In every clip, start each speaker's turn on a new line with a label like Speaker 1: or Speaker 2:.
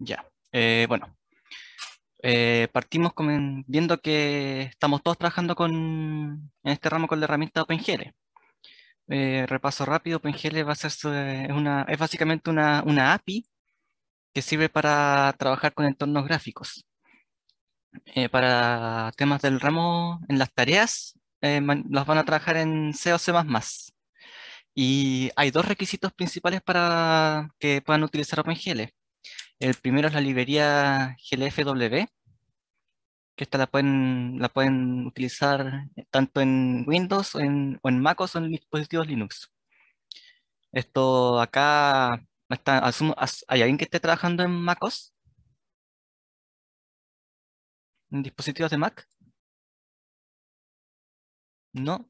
Speaker 1: Ya, eh, bueno. Eh, partimos viendo que estamos todos trabajando con, en este ramo con la herramienta OpenGL. Eh, repaso rápido, OpenGL va a ser una, es básicamente una, API que sirve para trabajar con entornos gráficos. para temas del ramo, en las tareas, Los van a trabajar en C o C++. Y hay dos requisitos principales para que puedan utilizar OpenGL. El primero es la librería GLFW, que esta la pueden, utilizar tanto en Windows o en, MacOS o en dispositivos Linux. Esto acá, está, ¿hay alguien que esté trabajando en MacOS? ¿En
Speaker 2: dispositivos de Mac? ¿No?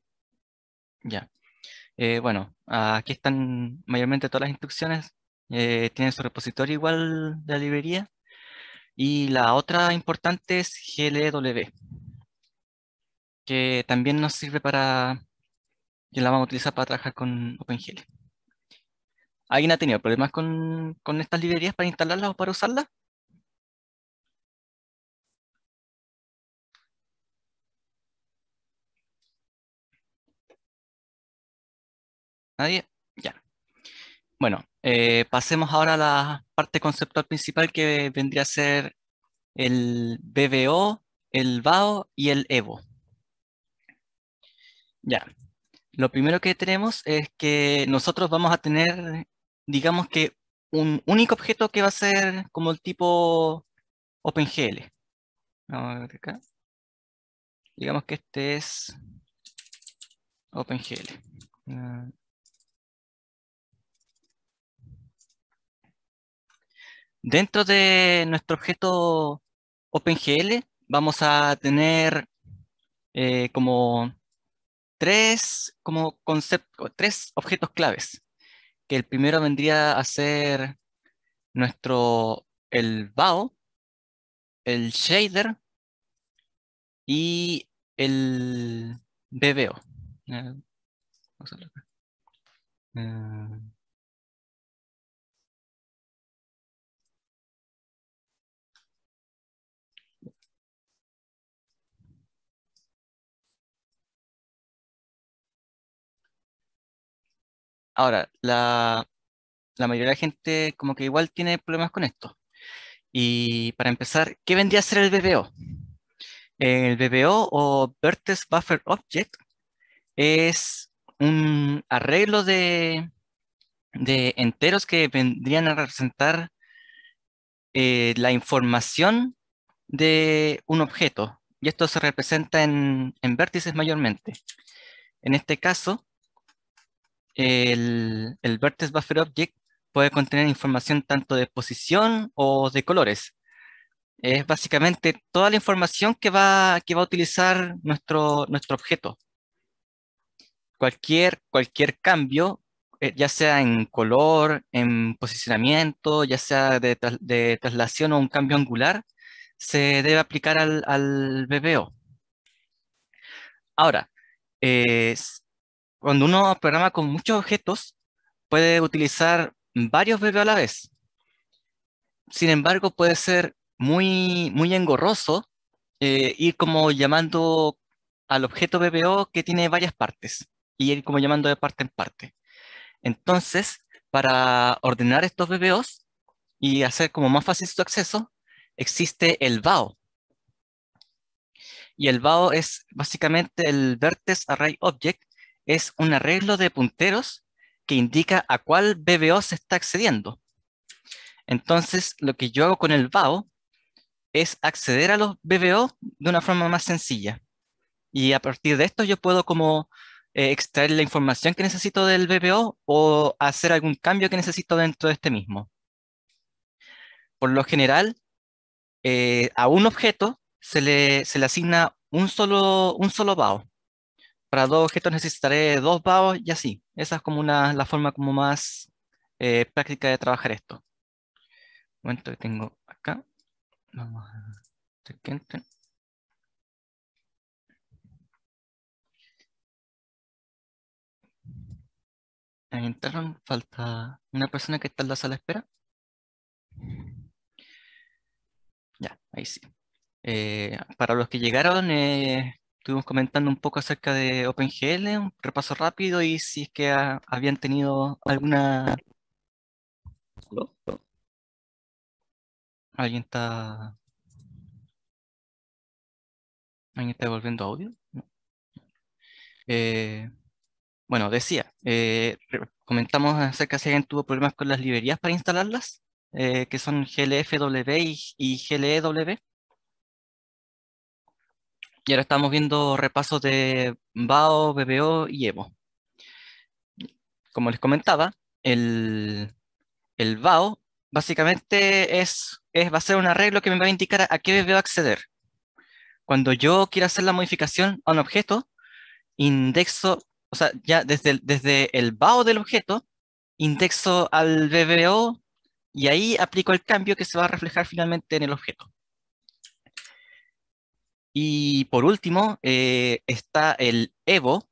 Speaker 2: Ya.
Speaker 1: Eh, bueno, aquí están mayormente todas las instrucciones eh, tiene su repositorio igual de la librería. Y la otra importante es GLW, que también nos sirve para, que la vamos a utilizar para trabajar con OpenGL. ¿Alguien ha tenido problemas con, con estas librerías para instalarlas o para usarlas? ¿Nadie? Ya. Bueno, eh, pasemos ahora a la parte conceptual principal que vendría a ser el BBO, el VAO y el EVO. Ya, lo primero que tenemos es que nosotros vamos a tener, digamos que, un único objeto que va a ser como el tipo OpenGL. Vamos a ver acá. Digamos que este es OpenGL. Ah, Dentro de nuestro objeto OpenGL vamos a tener eh, como, tres, como tres objetos claves. Que el primero vendría a ser nuestro, el BAO, el shader y el BBO. Eh, Ahora, la, mayoría de la gente como que igual tiene problemas con esto. Y para empezar, ¿qué vendría a ser el BBO? El BBO o Vertex Buffer Object es un arreglo de, enteros que vendrían a representar eh, la información de un objeto. Y esto se representa en, en vértices mayormente. En este caso, el, Vertex Buffer Object puede contener información tanto de posición o de colores. Es básicamente toda la información que va, que va a utilizar nuestro, nuestro objeto. Cualquier, cualquier cambio, eh, ya sea en color, en posicionamiento, ya sea de, traslación o un cambio angular, se debe aplicar al, al BBO. Ahora, eh, cuando uno programa con muchos objetos, puede utilizar varios BBO a la vez. Sin embargo, puede ser muy, muy engorroso eh, ir como llamando al objeto BBO que tiene varias partes y ir como llamando de parte en parte. Entonces, para ordenar estos BBOs y hacer como más fácil su acceso, existe el VAO. Y el VAO es básicamente el Vertex Array Object, es un arreglo de punteros que indica a cuál BBO se está accediendo. Entonces, lo que yo hago con el VAO es acceder a los BBO de una forma más sencilla. Y a partir de esto yo puedo como eh, extraer la información que necesito del BBO o hacer algún cambio que necesito dentro de este mismo. Por lo general, eh, a un objeto se le, asigna un solo, un solo BAO para dos objetos necesitaré dos vados y así. Esa es como una, la forma como más eh, práctica de trabajar esto. Un momento que tengo acá. Vamos a hacer que falta una persona que está en la sala de espera. Ya, ahí sí. Eh, para los que llegaron, eh, estuvimos comentando un poco acerca de OpenGL, un repaso rápido y si es que habían tenido alguna...
Speaker 2: ¿Alguien está...
Speaker 1: ¿Alguien está devolviendo audio? Eh, bueno, decía, eh, comentamos acerca de si alguien tuvo problemas con las librerías para instalarlas, eh, que son GLFW y, y GLEW. Y ahora estamos viendo repasos de BAO, BBO y EVO. Como les comentaba, el, el BAO básicamente es, va a ser un arreglo que me va a indicar a, qué BBO acceder. Cuando yo quiero hacer la modificación a un objeto, indexo, o sea, ya desde desde el BAO del objeto, indexo al BBO y ahí aplico el cambio que se va a reflejar finalmente en el objeto. Y por último, eh, está el Evo,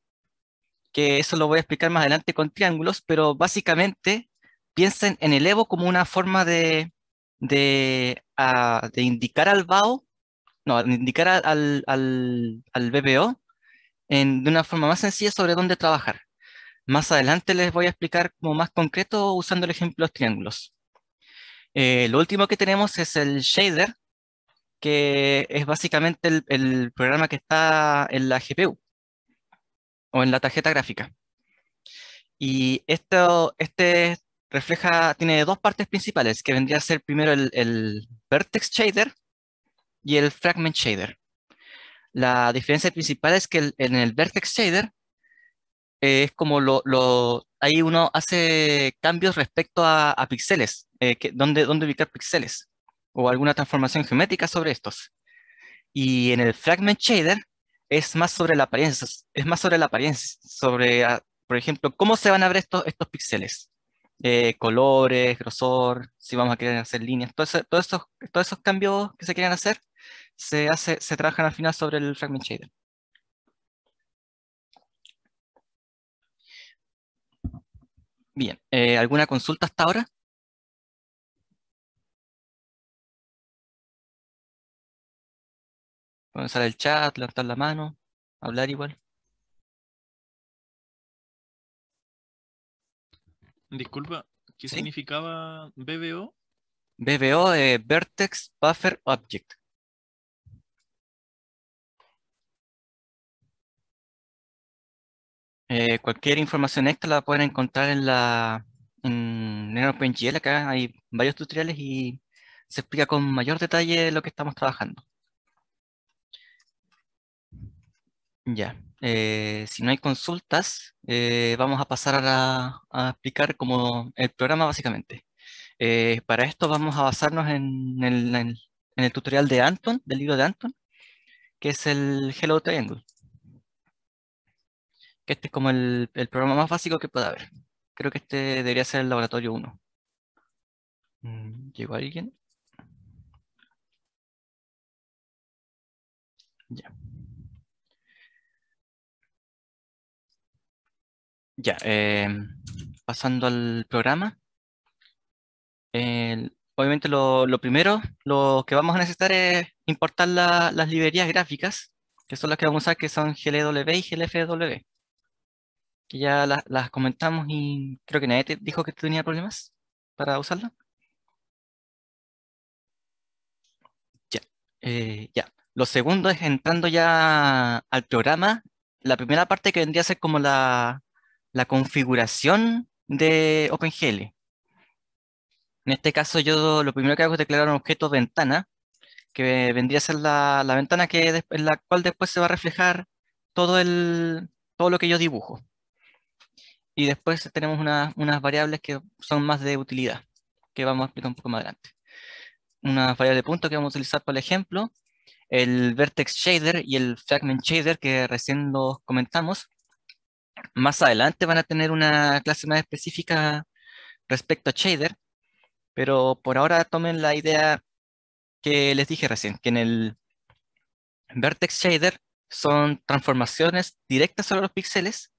Speaker 1: que eso lo voy a explicar más adelante con triángulos, pero básicamente piensen en el Evo como una forma de, de, ah, indicar al Vao no, indicar al, al, en, de una forma más sencilla sobre dónde trabajar. Más adelante les voy a explicar como más concreto usando el ejemplo de los triángulos. Eh, lo último que tenemos es el shader, que es básicamente el, programa que está en la GPU o en la tarjeta gráfica. Y esto, este refleja, tiene dos partes principales, que vendría a ser primero el, vertex shader y el fragment shader. La diferencia principal es que en el vertex shader eh, es como lo, ahí uno hace cambios respecto a, a píxeles, eh, dónde, dónde ubicar píxeles o alguna transformación geométrica sobre estos. Y en el fragment shader es más sobre la apariencia, es más sobre la apariencia, sobre, ah, por ejemplo, cómo se van a ver estos, estos píxeles. Eh, colores, grosor, si vamos a querer hacer líneas, todos esos, todos esos cambios que se quieren hacer se, hace, se trabajan al final sobre el fragment shader.
Speaker 2: Bien, eh, ¿alguna consulta hasta ahora? Comenzar el chat, levantar la mano, hablar igual. Disculpa, ¿qué significaba BBO? BBO es eh, Vertex Buffer Object.
Speaker 1: Eh, cualquier información extra la pueden encontrar en la en, en acá hay varios tutoriales y se explica con mayor detalle lo que estamos trabajando. Ya, eh, si no hay consultas, eh, vamos a pasar a, explicar como el programa básicamente. Eh, para esto vamos a basarnos en el, tutorial de Anton, del libro de Anton, que es el Hello Triangle. este es como el, programa más básico que pueda haber. Creo que este debería ser el laboratorio 1.
Speaker 2: Mm, ¿Llegó alguien? Ya.
Speaker 1: Ya, em, pasando al programa. obviamente lo, primero, lo que vamos a necesitar es importar las librerías gráficas, que son las que vamos a usar, que son GLW y GLFW. Que ya las comentamos y creo que nadie dijo que tenía problemas para usarla. Ya, eh, ya. Lo segundo es entrando ya al programa, la primera parte que vendría a ser como la, la configuración de OpenGL. En este caso yo lo primero que hago es declarar un objeto ventana, que vendría a ser la, ventana que, en la cual después se va a reflejar todo, todo lo que yo dibujo. Y después tenemos unas variables que son más de utilidad, que vamos a explicar un poco más adelante. Una variable de punto que vamos a utilizar por ejemplo, el vertex shader y el fragment shader que recién los comentamos, más adelante van a tener una clase más específica respecto a shader, pero por ahora tomen la idea que les dije recién, que en el vertex shader son transformaciones directas sobre los píxeles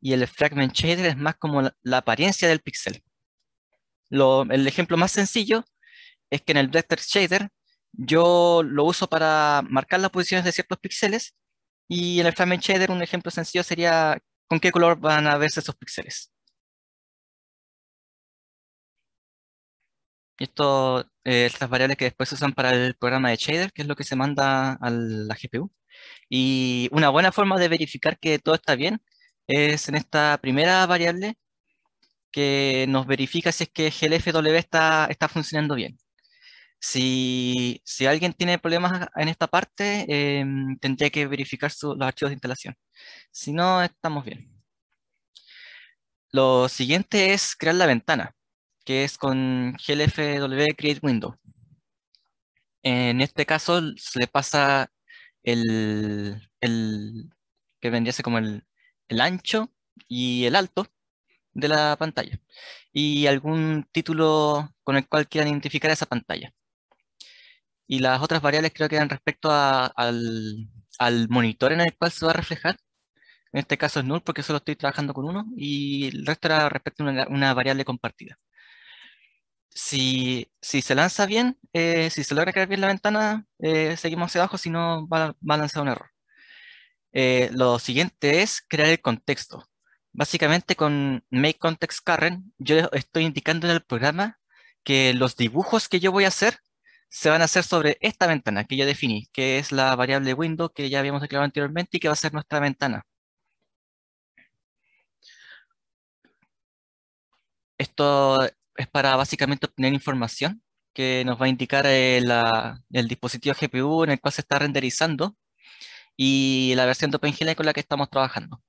Speaker 1: y el fragment shader es más como la, apariencia del píxel. El ejemplo más sencillo es que en el vertex shader yo lo uso para marcar las posiciones de ciertos píxeles y en el fragment shader un ejemplo sencillo sería ¿Con qué color van a verse esos píxeles? Esto, eh, estas variables que después se usan para el programa de shader, que es lo que se manda a la GPU. Y una buena forma de verificar que todo está bien es en esta primera variable que nos verifica si es que GLFW está, está funcionando bien. Si, alguien tiene problemas en esta parte, em, tendría que verificar los archivos de instalación. Si no, estamos bien. Lo siguiente es crear la ventana, que es con glfw create window. En este caso se le pasa el, que vendría como el, el ancho y el alto de la pantalla y algún título con el cual quieran identificar esa pantalla. Y las otras variables creo que eran respecto al, al monitor en el cual se va a reflejar. En este caso es null porque solo estoy trabajando con uno y el resto era respecto a una, variable compartida. Si, si, se lanza bien, eh, si se logra crear bien la ventana, eh, seguimos hacia abajo, si no va, va a lanzar un error. Eh, lo siguiente es crear el contexto. Básicamente con make context current, yo estoy indicando en el programa que los dibujos que yo voy a hacer se van a hacer sobre esta ventana que ya definí, que es la variable window que ya habíamos declarado anteriormente y que va a ser nuestra ventana. Esto es para básicamente obtener información que nos va a indicar el, eh, el dispositivo GPU en el cual se está renderizando y la versión de OpenGL con la que estamos trabajando.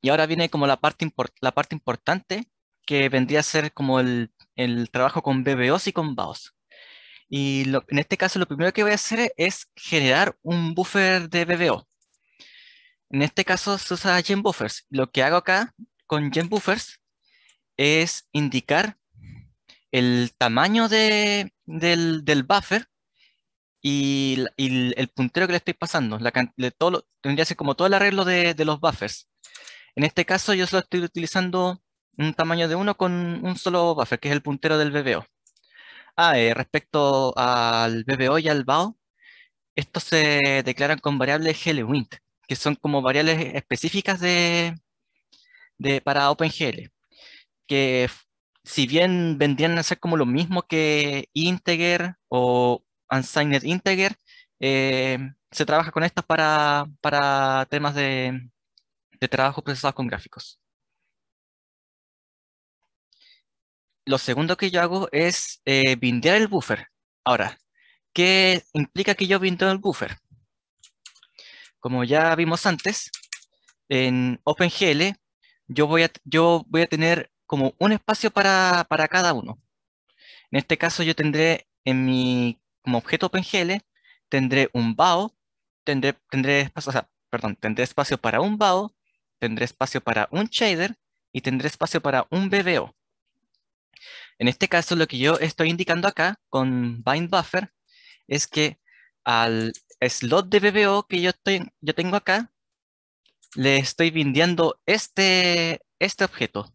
Speaker 1: Y ahora viene como la parte, la parte importante, que vendría a ser como el el trabajo con BBOs y con BAOs. Y en este caso lo primero que voy a hacer es generar un buffer de BBO. En este caso se usa GenBuffers. Lo que hago acá con GenBuffers es indicar el tamaño del, buffer y, el puntero que le estoy pasando. La, de todo, tendría que ser como todo el arreglo de, de los buffers. En este caso yo solo estoy utilizando un tamaño de uno con un solo buffer, que es el puntero del BBO. Ah, eh, respecto al BBO y al BAO, estos se declaran con variables GLWINT, que son como variables específicas de, para OpenGL, que si bien vendrían a ser como lo mismo que integer o unsigned integer, eh, se trabaja con estas para, para temas de, de trabajo procesados con gráficos. lo segundo que yo hago es eh, bindear el buffer. Ahora, ¿qué implica que yo bindeo el buffer? Como ya vimos antes, en OpenGL yo voy a, yo voy a tener como un espacio para, para cada uno. En este caso yo tendré en mi como objeto OpenGL, tendré un BAO, tendré, tendré, espacio, perdón, tendré espacio para un BAO, tendré espacio para un shader y tendré espacio para un BBO. En este caso, lo que yo estoy indicando acá con bind buffer es que al slot de BBO que yo, estoy, yo tengo acá, le estoy bindeando este, este objeto.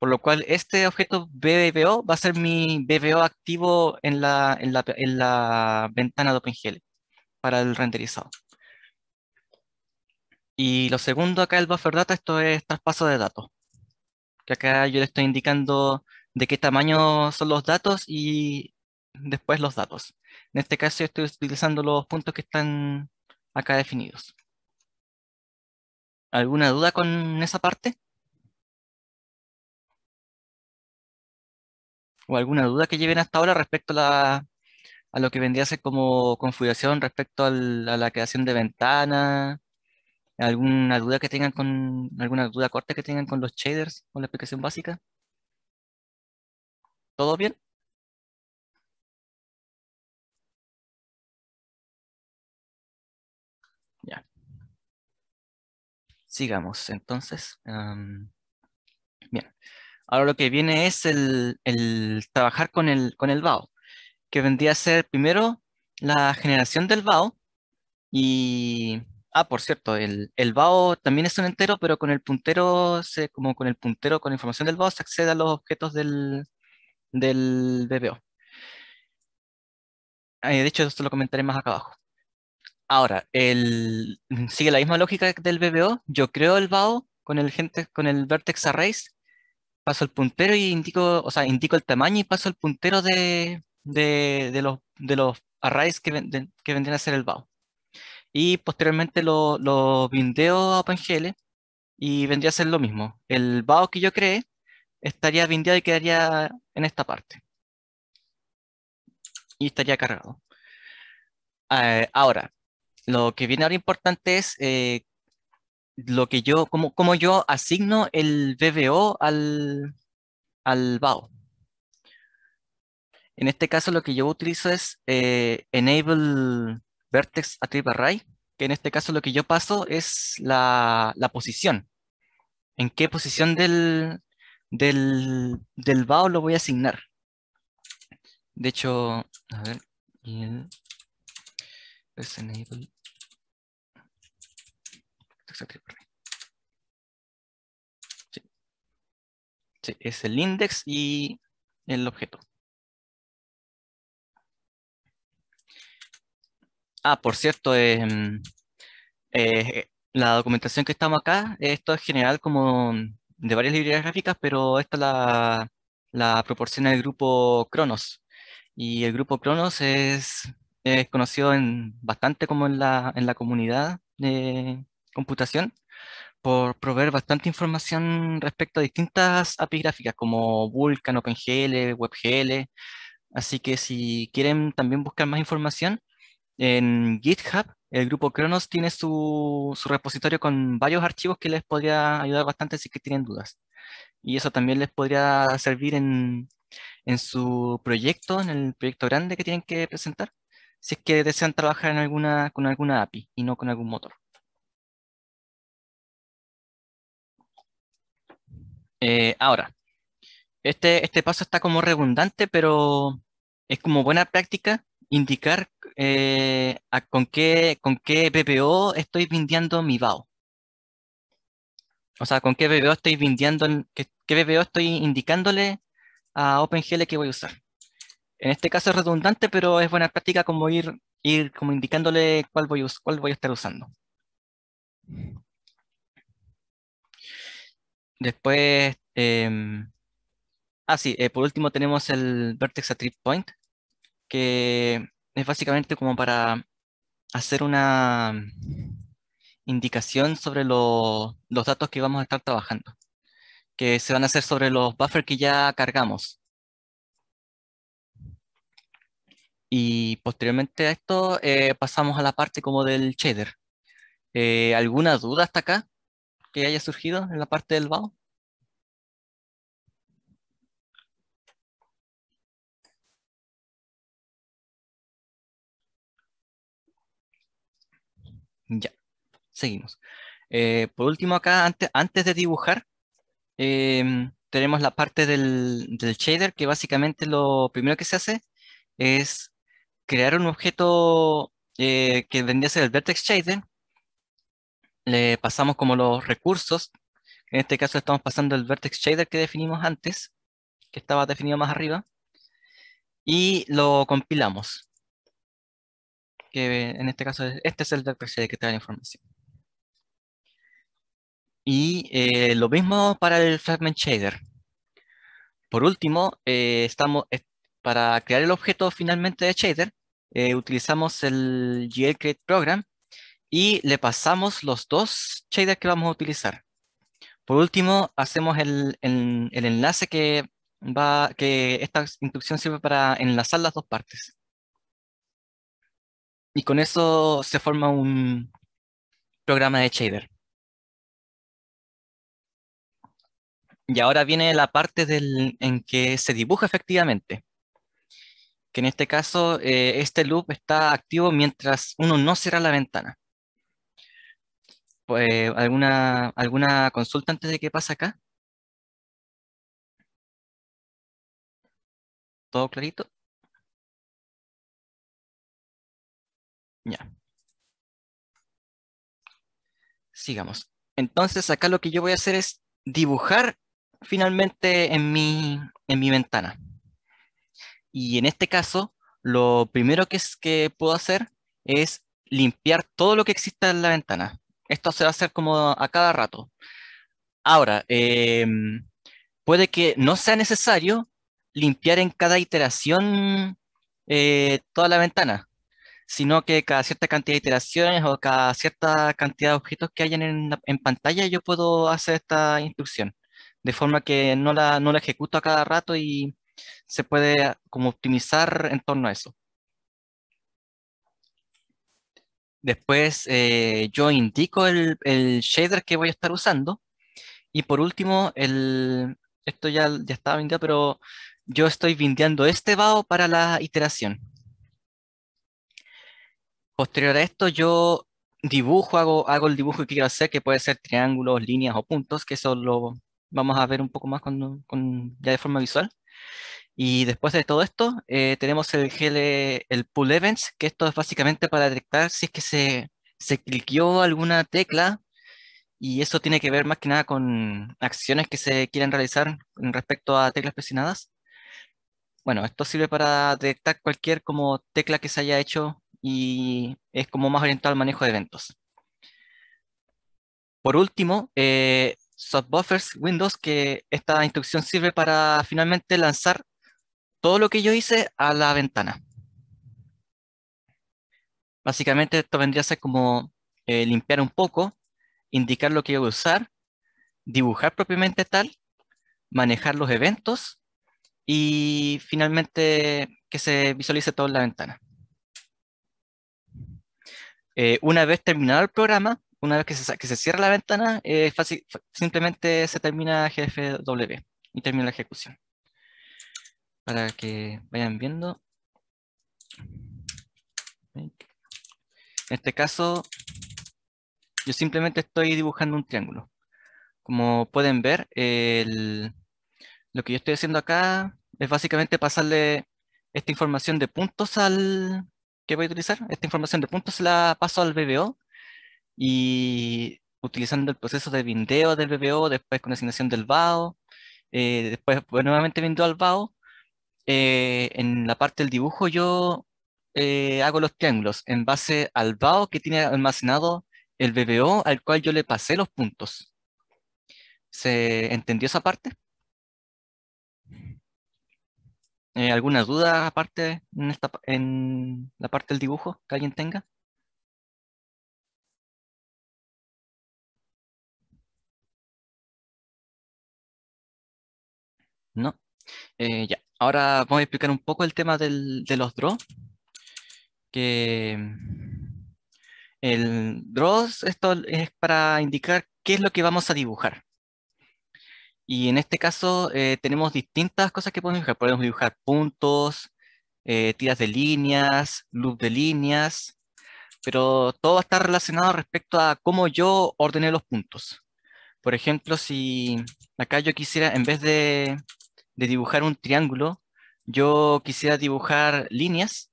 Speaker 1: Por lo cual, este objeto BBO va a ser mi BBO activo en la, en la, en la ventana de OpenGL para el renderizado. Y lo segundo acá, el buffer data, esto es traspaso de datos. Que acá yo le estoy indicando de qué tamaño son los datos y después los datos. En este caso estoy utilizando los puntos que están acá definidos.
Speaker 2: ¿Alguna duda con esa parte?
Speaker 1: ¿O alguna duda que lleven hasta ahora respecto a, lo que vendría a ser como configuración respecto a la creación de ventana? ¿Alguna duda que tengan con, alguna duda corta que tengan con los shaders, o la aplicación básica?
Speaker 2: ¿Todo bien? Ya.
Speaker 1: Sigamos, entonces. bien. Ahora lo que viene es el, trabajar con el, con VAO, que vendría a ser primero la generación del VAO y... Ah, por cierto, el, el VAO también es un entero, pero con el puntero, como con el puntero, con información del VAO, se accede a los objetos del, del BBO ah, de hecho, esto lo comentaré más acá abajo. Ahora, el, sigue la misma lógica del BBO. Yo creo el BAO con el, gente, con el vertex arrays, paso el puntero y indico, o sea, el tamaño y paso el puntero de, de, los, de los arrays que, que, vendrían a ser el BAO. Y posteriormente lo, lo bindeo a OpenGL y vendría a ser lo mismo. El BAO que yo creé estaría bindeado y quedaría en esta parte. Y estaría cargado. Eh, ahora, lo que viene ahora importante es eh, lo que yo, Como yo asigno el BBO al, al BAO. En este caso lo que yo utilizo es eh, enable vertex attribute array, que en este caso lo que yo paso es la, la posición. ¿En qué posición del, del, del VAO lo voy a asignar. De hecho, a ver,
Speaker 2: Sí. es el index y
Speaker 1: el objeto. Ah, por cierto, em, eh, la documentación que estamos acá, esto es general como de varias librerías gráficas, pero esta la, proporciona el grupo Cronos. Y el grupo Cronos es, es conocido en, bastante como en la, en la comunidad de computación por proveer bastante información respecto a distintas API gráficas como Vulkan, OpenGL, WebGL. Así que si quieren también buscar más información, en GitHub, el grupo Kronos tiene su, repositorio con varios archivos que les podría ayudar bastante si que tienen dudas. Y eso también les podría servir en, su proyecto, en el proyecto grande que tienen que presentar, si es que desean trabajar en alguna, con alguna API y no con algún motor. Eh, ahora, este, este paso está como redundante, pero es como buena práctica indicar eh, con, qué, con qué BPO estoy vindiando mi VAO. O sea, con qué BPO estoy qué, estoy indicándole a OpenGL que voy a usar. En este caso es redundante, pero es buena práctica como ir, ir como indicándole cuál voy, a, voy a estar usando. Después, em, ah sí, eh, por último tenemos el Vertex Attribute Point, que es básicamente como para hacer una indicación sobre los datos que vamos a estar trabajando, que se van a hacer sobre los buffers que ya cargamos. Y posteriormente a esto eh, pasamos a la parte como del shader. Eh, ¿Alguna duda hasta acá que haya surgido en la parte del BAO? Ya, seguimos. Eh, por último, acá, antes, antes de dibujar, em, tenemos la parte del, shader, que básicamente lo primero que se hace es crear un objeto eh, que vendría a ser el vertex shader. Le pasamos como los recursos. En este caso estamos pasando el vertex shader que definimos antes, que estaba definido más arriba. Y lo compilamos que en este caso este es el PC que trae la información. Y eh, lo mismo para el fragment shader. Por último, eh, estamos, eh, para crear el objeto finalmente de shader, utilizamos el glcreateProgram Program y le pasamos los dos shaders que vamos a utilizar. Por último, hacemos el, el, el enlace que, va, que esta instrucción sirve para enlazar las dos partes. Y con eso se forma un programa de shader. Y ahora viene la parte en que se dibuja efectivamente. Que en este caso, eh, este loop está activo mientras uno no cierra la ventana. Pues, ¿alguna, ¿Alguna consulta antes de que pasa acá?
Speaker 2: ¿Todo clarito?
Speaker 1: Sigamos. Entonces acá lo que yo voy a hacer es dibujar finalmente en mi, en mi ventana. Y en este caso, lo primero que, es, que puedo hacer es limpiar todo lo que exista en la ventana. Esto se va a hacer como a cada rato. Ahora, em, puede que no sea necesario limpiar en cada iteración eh, toda la ventana sino que cada cierta cantidad de iteraciones o cada cierta cantidad de objetos que hayan en, en pantalla yo puedo hacer esta instrucción, de forma que no la, no la ejecuto a cada rato y se puede ah, como optimizar en torno a eso. Después eh, yo indico el, el, shader que voy a estar usando y por último, el, esto ya, ya estaba vindiado, pero yo estoy vindiando este VAO para la iteración. Posterior a esto, yo dibujo, hago, hago el dibujo que quiero hacer, que puede ser triángulos, líneas o puntos, que eso lo vamos a ver un poco más con, ya de forma visual. Y después de todo esto, eh, tenemos el, GL, el pull events, que esto es básicamente para detectar si es que se, se cliqueó alguna tecla y eso tiene que ver más que nada con acciones que se quieren realizar respecto a teclas presionadas. Bueno, esto sirve para detectar cualquier como tecla que se haya hecho y es como más orientado al manejo de eventos. Por último, eh, softbuffers Windows, que esta instrucción sirve para finalmente lanzar todo lo que yo hice a la ventana. Básicamente esto vendría a ser como eh, limpiar un poco, indicar lo que voy a usar, dibujar propiamente tal, manejar los eventos y finalmente que se visualice todo en la ventana. Eh, una vez terminado el programa, una vez que se, que se cierra la ventana, eh, simplemente se termina GFW y termina la ejecución. Para que vayan viendo. En este caso, yo simplemente estoy dibujando un triángulo. Como pueden ver, lo que yo estoy haciendo acá es básicamente pasarle esta información de puntos al, que voy a utilizar. Esta información de puntos la paso al BBO y utilizando el proceso de bindeo del BBO, después con asignación del VAO, eh, después pues, nuevamente bindeo al VAO. Eh, en la parte del dibujo yo eh, hago los triángulos en base al VAO que tiene almacenado el BBO al cual yo le pasé los puntos. ¿Se entendió esa parte? Eh, ¿Alguna duda aparte en, esta, en la parte del dibujo que alguien
Speaker 2: tenga? No. Eh,
Speaker 1: ya, ahora voy a explicar un poco el tema del, de los draws. Que mm, el draws, esto es para indicar qué es lo que vamos a dibujar. Y en este caso eh, tenemos distintas cosas que podemos dibujar. Podemos dibujar puntos, eh, tiras de líneas, loop de líneas, pero todo va a estar relacionado respecto a cómo yo ordené los puntos. Por ejemplo, si acá yo quisiera, en vez de, dibujar un triángulo, yo quisiera dibujar líneas,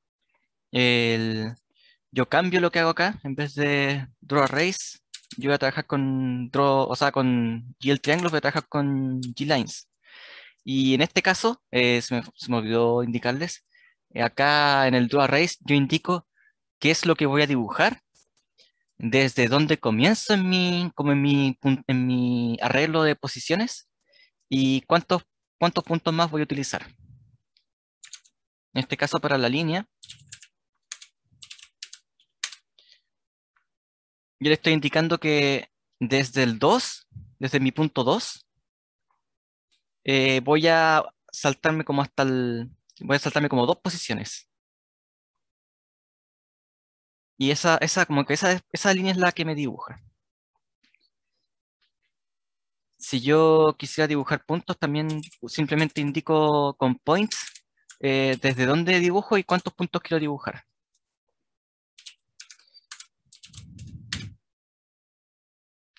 Speaker 1: yo cambio lo que hago acá, en vez de draw arrays, yo voy a trabajar con draw, o sea, con GL triángulo. voy a trabajar con G-Lines. Y en este caso, eh, se, me, olvidó indicarles, eh, acá en el draw arrays yo indico qué es lo que voy a dibujar, desde dónde comienzo en mi, como en mi, en mi arreglo de posiciones y cuántos, cuántos puntos más voy a utilizar. En este caso para la línea, yo le estoy indicando que desde el 2, desde mi punto 2, eh, voy a saltarme como hasta el, voy a saltarme como dos posiciones. Y esa, como que esa, línea es la que me dibuja. Si yo quisiera dibujar puntos, también simplemente indico con points eh, desde dónde dibujo y cuántos puntos quiero dibujar.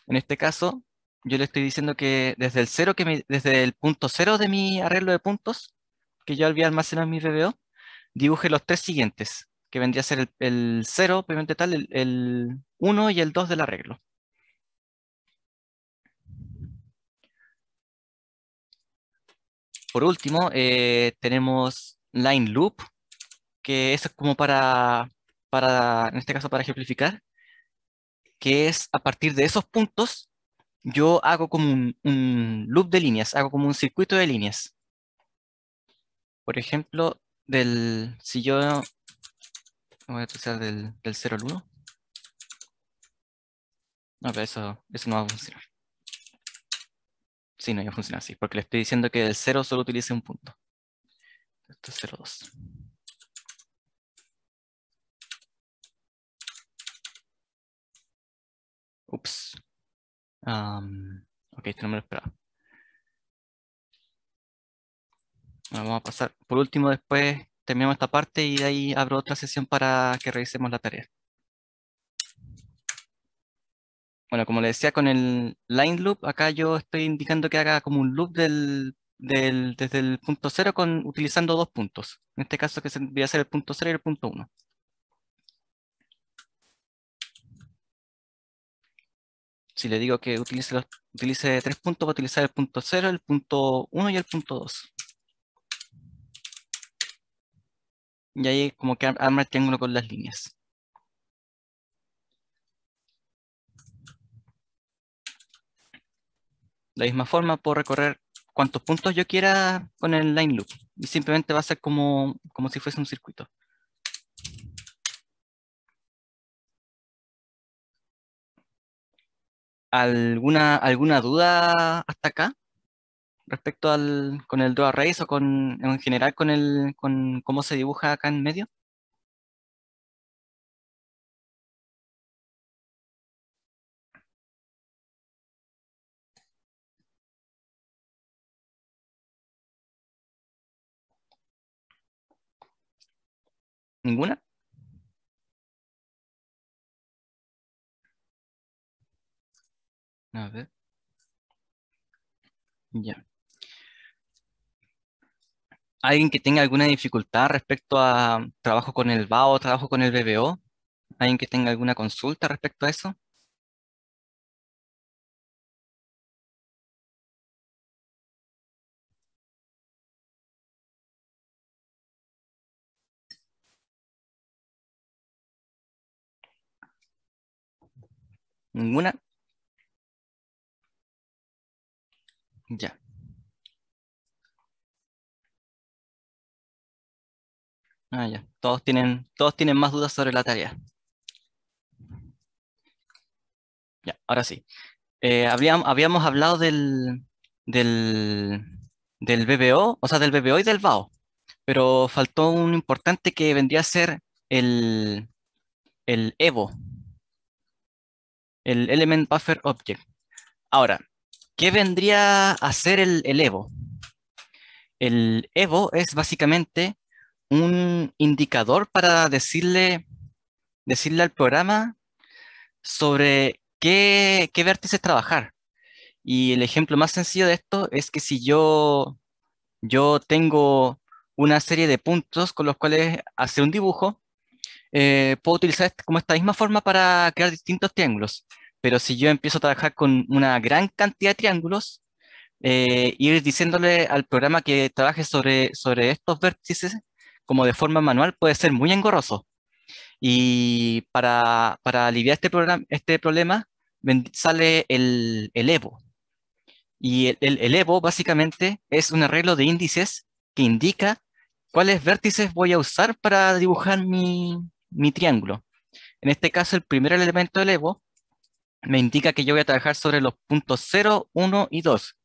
Speaker 1: En este caso, yo le estoy diciendo que desde el cero que desde el punto cero de mi arreglo de puntos, que yo había almacenado en mi BBO, dibuje los tres siguientes, que vendría a ser el, 0, obviamente tal, el 1 y el 2 del arreglo. Por último, eh, tenemos line loop, que eso es como para, para, en este caso, para ejemplificar, que es a partir de esos puntos, yo hago como un, loop de líneas, hago como un circuito de líneas. Por ejemplo, del, si yo voy a utilizar del, del 0 al 1. No, pero eso, eso no va a funcionar. Sí, no ya funciona así, porque le estoy diciendo que del 0 solo utilice un punto. Esto es
Speaker 2: Ups. Um,
Speaker 1: ok, esto no me lo esperaba. vamos a pasar. Por último, después terminamos esta parte y de ahí abro otra sesión para que revisemos la tarea. Bueno, como le decía con el line loop, acá yo estoy indicando que haga como un loop desde el punto cero con, utilizando dos puntos. En este caso que a ser el punto cero y el punto uno. si le digo que utilice, utilice tres puntos, va a utilizar el punto 0, el punto 1 y el punto 2. Y ahí como que arma el triángulo con las líneas. De la misma forma puedo recorrer cuantos puntos yo quiera con el line loop. Y simplemente va a ser como, como si fuese un circuito.
Speaker 2: ¿Alguna,
Speaker 1: alguna duda hasta acá respecto al con el draw arrays o con en general con el con cómo se dibuja acá en medio?
Speaker 2: ¿Ninguna? A ver.
Speaker 1: Ya. ¿Alguien que tenga alguna dificultad respecto a trabajo con el BAO, trabajo con el BBO? ¿Alguien que tenga alguna consulta respecto a eso?
Speaker 2: ¿Ninguna? Ya. Ah, ya. Todos tienen, todos tienen más dudas sobre la tarea.
Speaker 1: Ya, ahora sí. Eh, habíamos, hablado del, del, del BBO, o sea, del BBO y del VAO pero faltó un importante que vendría a ser el, el EVO, el Element Buffer Object. Ahora, ¿Qué vendría a ser el, Evo? El Evo es básicamente un indicador para decirle, decirle al programa sobre qué, vértices trabajar. Y el ejemplo más sencillo de esto es que si yo, yo tengo una serie de puntos con los cuales hacer un dibujo, eh, puedo utilizar este, como esta misma forma para crear distintos triángulos. Pero si yo empiezo a trabajar con una gran cantidad de triángulos, eh, ir diciéndole al programa que trabaje sobre, sobre estos vértices como de forma manual puede ser muy engorroso. Y para, aliviar este, programa, este problema sale el, el Evo. Y el, el, Evo e básicamente es un arreglo de índices que indica cuáles vértices voy a usar para dibujar mi, mi, triángulo. En este caso, el primer elemento del Evo me indica que yo voy a trabajar sobre los puntos 0, 1 y 2,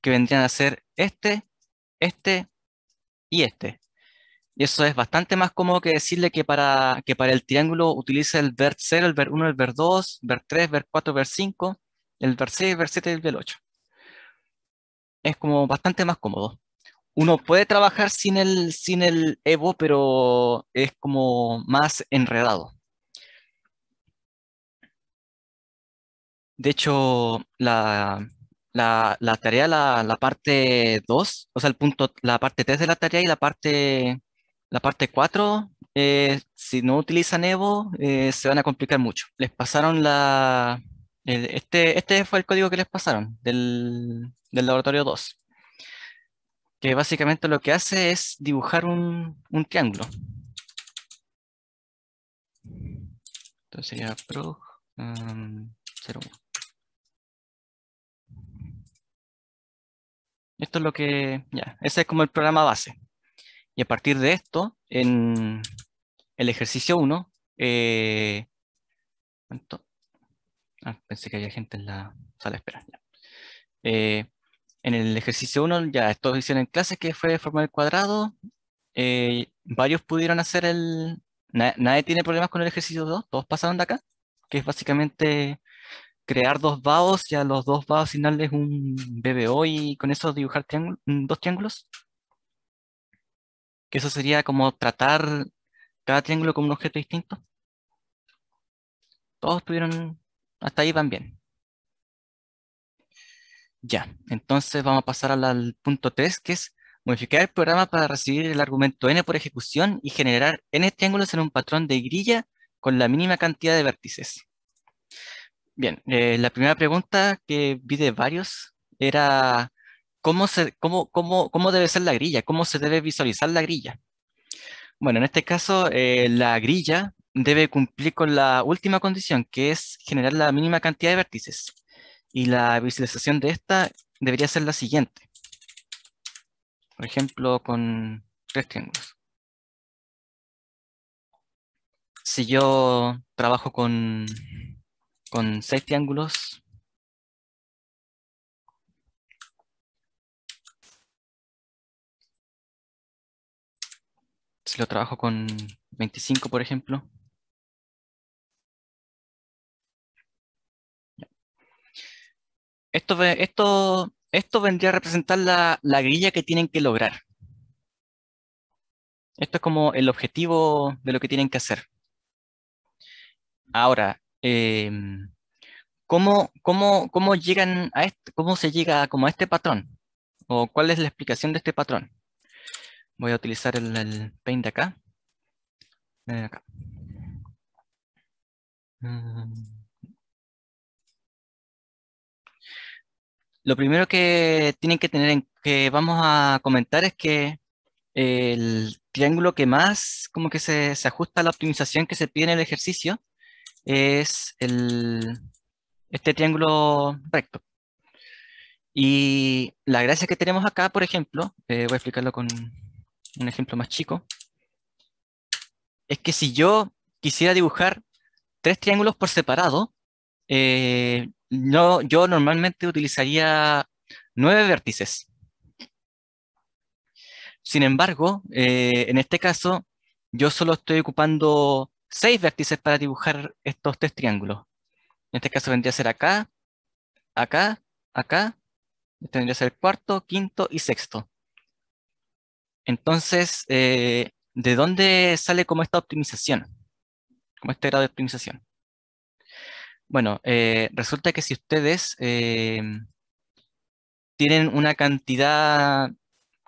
Speaker 1: que vendrían a ser este, este y este. Y eso es bastante más cómodo que decirle que para, que para el triángulo utilice el ver 0, el ver 1, el ver 2, ver 3, ver 4, ver 5, el ver 6, el ver 7 y el ver 8. Es como bastante más cómodo. Uno puede trabajar sin el, sin el Evo, pero es como más enredado. De hecho, la, tarea, la, parte 2, o sea, el punto, la parte 3 de la tarea y la parte, la parte 4, eh, si no utilizan Evo, eh, se van a complicar mucho. Les pasaron la... este, este fue el código que les pasaron del, laboratorio 2, que básicamente lo que hace es dibujar un, un triángulo.
Speaker 2: Entonces sería pro um,
Speaker 1: Esto es lo que, ya, ese es como el programa base. Y a partir de esto, en el ejercicio 1, eh, ah, pensé que había gente en la sala de espera. Eh, en el ejercicio 1, ya, esto hicieron en clases que fue formar el cuadrado. Eh, varios pudieron hacer el... nadie tiene problemas con el ejercicio 2, todos pasaron de acá, que es básicamente crear dos vados y a los dos vados finales un BBO y con eso dibujar mm, dos triángulos. Que eso sería como tratar cada triángulo como un objeto distinto. Todos tuvieron, hasta ahí van bien. Ya, entonces vamos a pasar al punto 3, que es modificar el programa para recibir el argumento n por ejecución y generar n triángulos en un patrón de grilla con la mínima cantidad de vértices. Bien, eh, la primera pregunta que vi de varios era ¿cómo, se, cómo, cómo, debe ser la grilla, cómo se debe visualizar la grilla. Bueno, en este caso, eh, la grilla debe cumplir con la última condición, que es generar la mínima cantidad de vértices. Y la visualización de esta debería ser la siguiente. Por ejemplo, con tres triángulos. Si yo
Speaker 2: trabajo con con seis triángulos. Si lo trabajo con 25, por ejemplo. Esto,
Speaker 1: esto, vendría a representar la, la grilla que tienen que lograr. Esto es como el objetivo de lo que tienen que hacer. Ahora, Em, ¿cómo, cómo, llegan a cómo se llega como a este patrón? ¿O cuál es la explicación de este patrón? Voy a utilizar el, paint de acá. Mm. lo primero que tienen que tener en que vamos a comentar es que el triángulo que más como que se, ajusta a la optimización que se pide en el ejercicio es el, este triángulo recto. Y la gracia que tenemos acá, por ejemplo, eh, voy a explicarlo con un ejemplo más chico, es que si yo quisiera dibujar tres triángulos por separado, eh, no, yo normalmente utilizaría nueve vértices. Sin embargo, eh, en este caso, yo solo estoy ocupando seis vértices para dibujar estos tres triángulos. En este caso vendría a ser acá, acá, acá, este vendría a ser cuarto, quinto y sexto. Entonces, eh, ¿de dónde sale como esta optimización? Como este grado de optimización. Bueno, eh, resulta que si ustedes eh, tienen una cantidad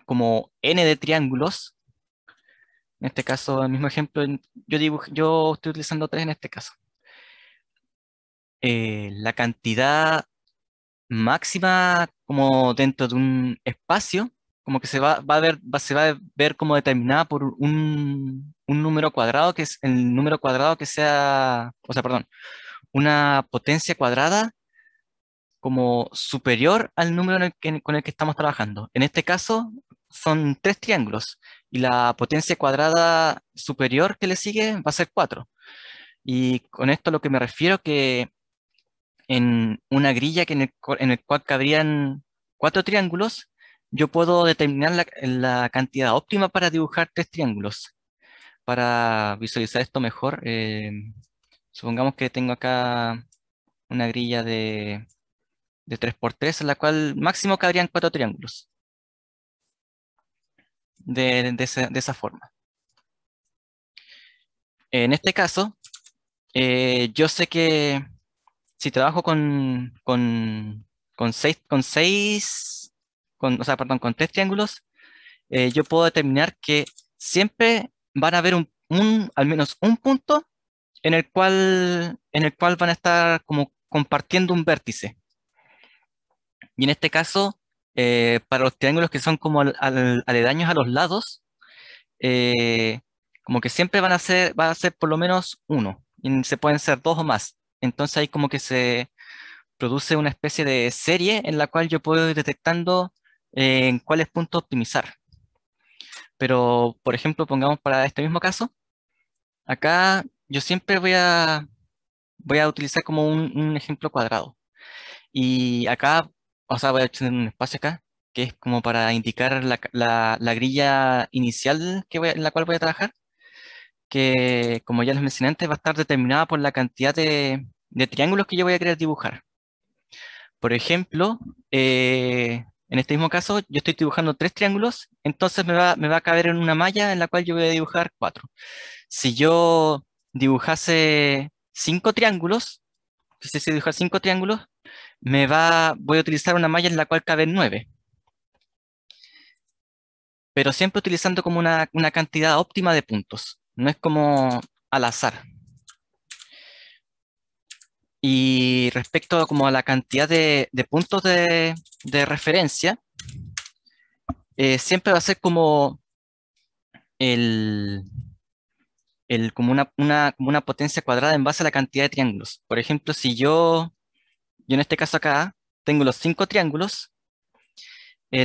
Speaker 1: como n de triángulos, en este caso, el mismo ejemplo, yo, yo estoy utilizando tres en este caso. Eh, la cantidad máxima como dentro de un espacio, como que se va, va a ver, se va a ver como determinada por un, número cuadrado, que es el número cuadrado que sea, o sea, perdón, una potencia cuadrada como superior al número con el que estamos trabajando. En este caso son tres triángulos y la potencia cuadrada superior que le sigue va a ser 4. Y con esto lo que me refiero que en una grilla que en, el, cual cabrían cuatro triángulos, yo puedo determinar la, cantidad óptima para dibujar tres triángulos. Para visualizar esto mejor, eh, supongamos que tengo acá una grilla de, de 3x3 en la cual máximo cabrían cuatro triángulos de, esa, forma. En este caso, eh, yo sé que si trabajo con, con, con seis, con seis con, o sea, perdón, con tres triángulos, eh, yo puedo determinar que siempre van a haber un, al menos un punto en el cual, en el cual van a estar como compartiendo un vértice. Y en este caso, eh, para los triángulos que son como al, aledaños a los lados, eh, como que siempre van a ser, va a ser por lo menos uno, y se pueden ser dos o más. Entonces ahí como que se produce una especie de serie en la cual yo puedo ir detectando eh, en cuáles puntos optimizar. Pero, por ejemplo, pongamos para este mismo caso, acá yo siempre voy a, voy a utilizar como un, un ejemplo cuadrado. Y acá o sea, voy a tener un espacio acá, que es como para indicar la, la, grilla inicial que en la cual voy a trabajar, que como ya les mencioné antes, va a estar determinada por la cantidad de, de triángulos que yo voy a querer dibujar. Por ejemplo, eh, en este mismo caso, yo estoy dibujando tres triángulos, entonces me va, me va a caber en una malla en la cual yo voy a dibujar cuatro. Si yo dibujase cinco triángulos, si se dibujar cinco triángulos, me va, voy a utilizar una malla en la cual cabe 9. Pero siempre utilizando como una, cantidad óptima de puntos. No es como al azar. Y respecto como a la cantidad de, puntos de, referencia, eh, siempre va a ser como el, el como, una, como una potencia cuadrada en base a la cantidad de triángulos. Por ejemplo, si yo yo en este caso acá tengo los cinco triángulos. Eh,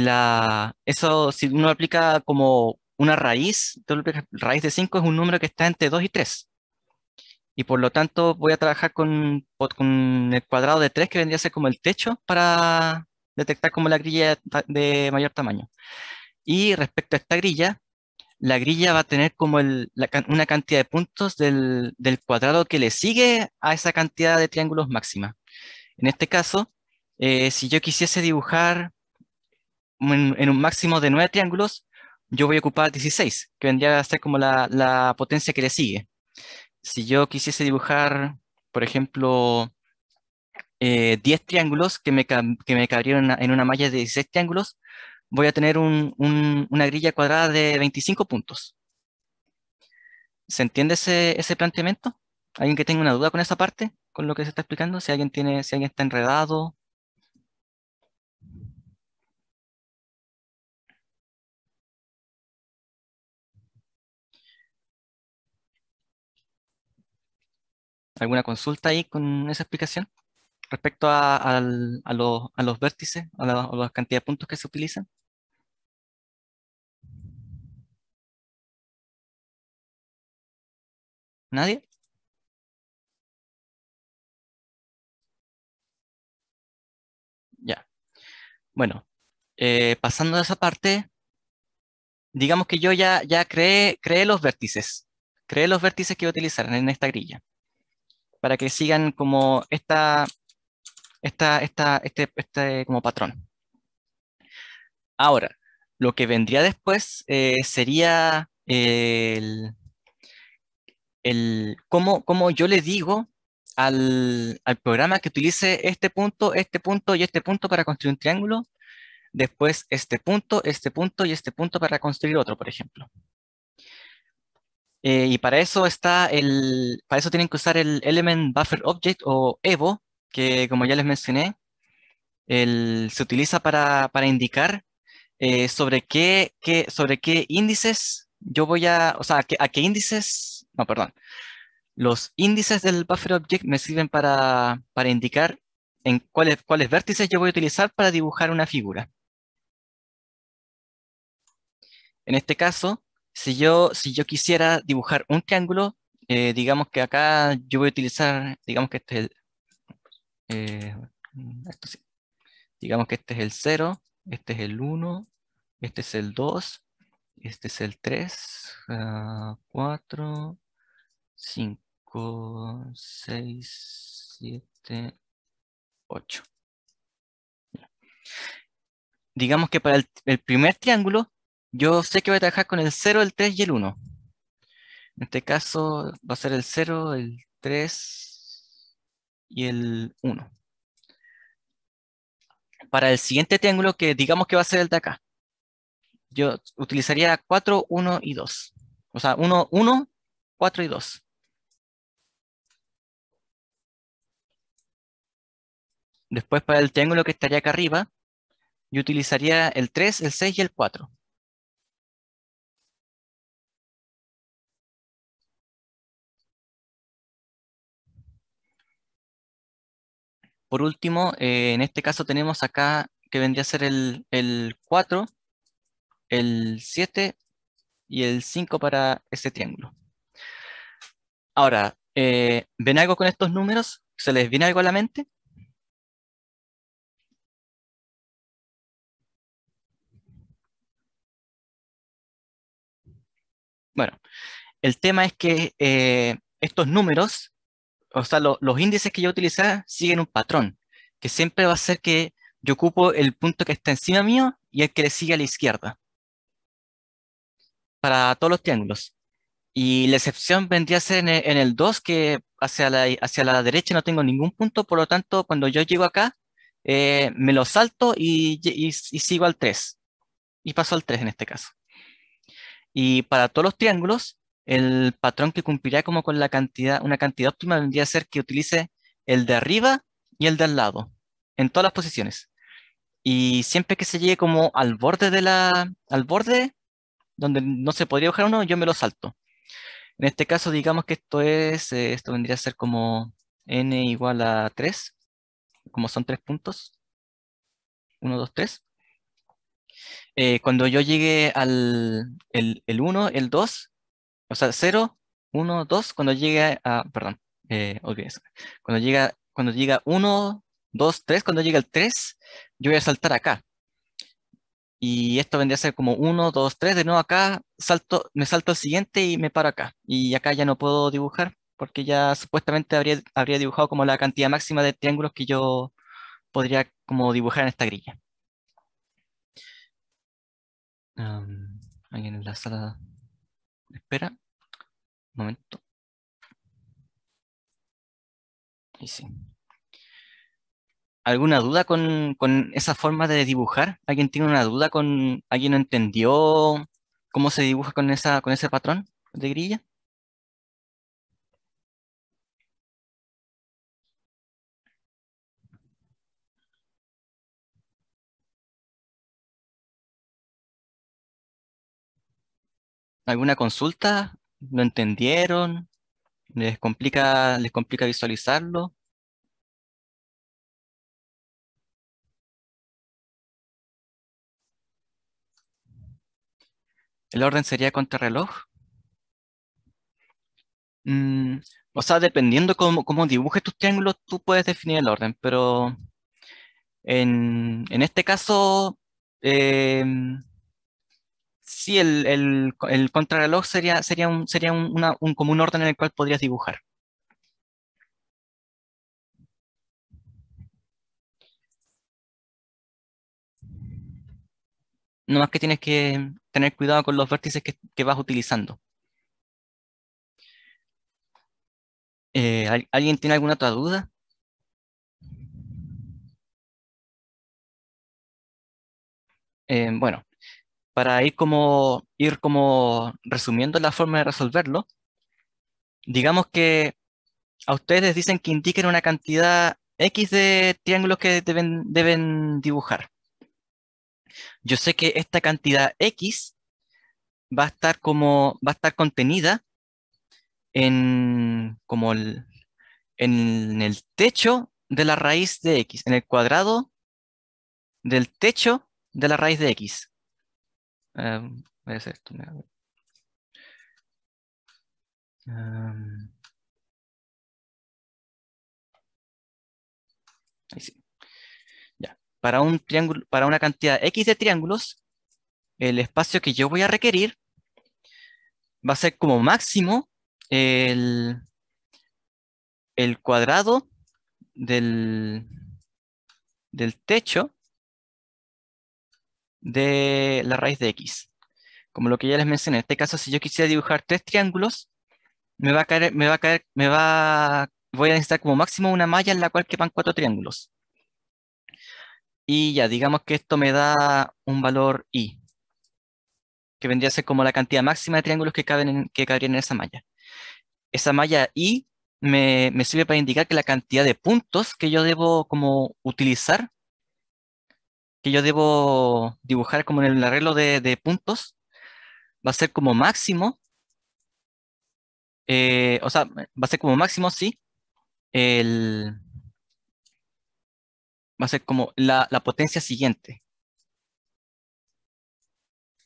Speaker 1: eso, si uno aplica como una raíz, raíz de 5 es un número que está entre 2 y 3. Y por lo tanto voy a trabajar con, con, el cuadrado de 3 que vendría a ser como el techo para detectar como la grilla de mayor tamaño. Y respecto a esta grilla, la grilla va a tener como una cantidad de puntos del, del, cuadrado que le sigue a esa cantidad de triángulos máxima. En este caso, eh, si yo quisiese dibujar en, un máximo de 9 triángulos, yo voy a ocupar 16, que vendría a ser como la, potencia que le sigue. Si yo quisiese dibujar, por ejemplo, 10 eh, triángulos que me, que me cabrían en una malla de 16 triángulos, voy a tener una grilla cuadrada de 25 puntos. ¿Se entiende ese, ese planteamiento? ¿Alguien que tenga una duda con esta parte? con lo que se está explicando, si alguien tiene, si alguien está enredado. ¿Alguna consulta ahí con esa explicación? Respecto a, los, vértices, a la cantidad de puntos que se utilizan. ¿Nadie? Bueno, eh, pasando a esa parte, digamos que yo ya, ya creé, creé los vértices, creé los vértices que voy a utilizar en esta grilla, para que sigan como esta, esta, este, este, como patrón. Ahora, lo que vendría después eh, sería el, el cómo, yo le digo al, al, programa que utilice este punto, este punto y este punto para construir un triángulo, después este punto, este punto y este punto para construir otro, por ejemplo. Eh, y para eso está el, para eso tienen que usar el Element Buffer Object o EVO, que como ya les mencioné, el, se utiliza para, para indicar eh, sobre, qué, sobre qué índices yo voy a, o sea, a qué, a qué índices, no, perdón, los índices del buffer object me sirven para, indicar en cuáles, cuáles vértices yo voy a utilizar para dibujar una figura. En este caso, si yo, si yo quisiera dibujar un triángulo, eh, digamos que acá yo voy a utilizar, digamos que este eh, es el, digamos que este es el 0, este es el 1, este es el 2, este es el 3, 4, 5. 6, 7, 8. Digamos que para el, el, primer triángulo, yo sé que voy a trabajar con el 0, el 3 y el 1. En este caso va a ser el 0, el 3 y el 1. Para el siguiente triángulo, que digamos que va a ser el de acá, yo utilizaría 4, 1 y 2. O sea, 1, 1, 4 y 2.
Speaker 2: Después para el triángulo que estaría acá arriba, yo utilizaría el 3, el 6 y el 4.
Speaker 1: Por último, eh, en este caso tenemos acá que vendría a ser el, 4, el 7 y el 5 para ese triángulo. Ahora, eh, ¿ven algo con estos números? ¿Se les viene algo a la mente? Bueno, el tema es que eh, estos números, o sea, los índices que yo utilizar siguen un patrón, que siempre va a ser que yo ocupo el punto que está encima mío y el que le sigue a la izquierda. Para todos los triángulos. Y la excepción vendría a ser en el, 2, que hacia la, hacia la derecha no tengo ningún punto, por lo tanto, cuando yo llego acá, eh, me lo salto y, y sigo al 3. Y paso al 3 en este caso. Y para todos los triángulos, el patrón que cumplirá como con la cantidad, una cantidad óptima vendría a ser que utilice el de arriba y el de al lado, en todas las posiciones. Y siempre que se llegue como al borde de la, al borde donde no se podría dibujar uno, yo me lo salto. En este caso, digamos que esto es, eh, esto vendría a ser como n igual a 3, como son tres puntos, 1, 2, 3. Eh, cuando yo llegué al 1, el 2, o sea, 0, 1, 2, cuando llegue a, perdón, eh, cuando llega, cuando llega 1, 2, 3, cuando llega el 3, yo voy a saltar acá. Y esto vendría a ser como 1, 2, 3, de nuevo acá, salto, me salto al siguiente y me paro acá. Y acá ya no puedo dibujar porque ya supuestamente habría, habría dibujado como la cantidad máxima de triángulos que yo podría como dibujar en esta grilla alguien en la sala
Speaker 2: espera. Un momento.
Speaker 1: Ahí ¿Alguna duda con, esa forma de dibujar? ¿Alguien tiene una duda con. ¿Alguien entendió cómo se dibuja con, esa, con ese patrón de grilla?
Speaker 2: alguna consulta? ¿Lo entendieron? ¿Les complica, les complica visualizarlo? El orden sería
Speaker 1: contrarreloj. Mm, o sea, dependiendo cómo, cómo, dibujes tus triángulos, tú puedes definir el orden, pero en, en este caso, em, Sí, el, contrarreloj sería, sería, un, sería orden en el cual podrías dibujar. No más que tienes que tener cuidado con los vértices que, vas utilizando. Eh, ¿Alguien
Speaker 2: tiene alguna otra duda?
Speaker 1: Eh, bueno, para ir como, ir como resumiendo la forma de resolverlo, digamos que a ustedes les dicen que indiquen una cantidad X de triángulos que deben, deben dibujar. Yo sé que esta cantidad X va a estar como va a estar contenida en el techo de la raíz de X, en el cuadrado del techo de la raíz de X. Ya. Para, un triángulo, para una cantidad X de triángulos, el espacio que yo voy a requerir va a ser como máximo el, el cuadrado del, del techo de la raíz de x. Como lo que ya les mencioné, en este caso si yo quisiera dibujar tres triángulos, me va a caer, me va a caer, me va, voy a necesitar como máximo una malla en la cual quepan cuatro triángulos. Y ya, digamos que esto me da un valor i, que vendría a ser como la cantidad máxima de triángulos que, caben en, que cabrían en esa malla. Esa malla i me, me, sirve para indicar que la cantidad de puntos que yo debo como utilizar que yo debo dibujar como en el arreglo de, puntos va a ser como máximo, eh, o sea, va a ser como máximo, sí, el, va a ser como la, la potencia siguiente,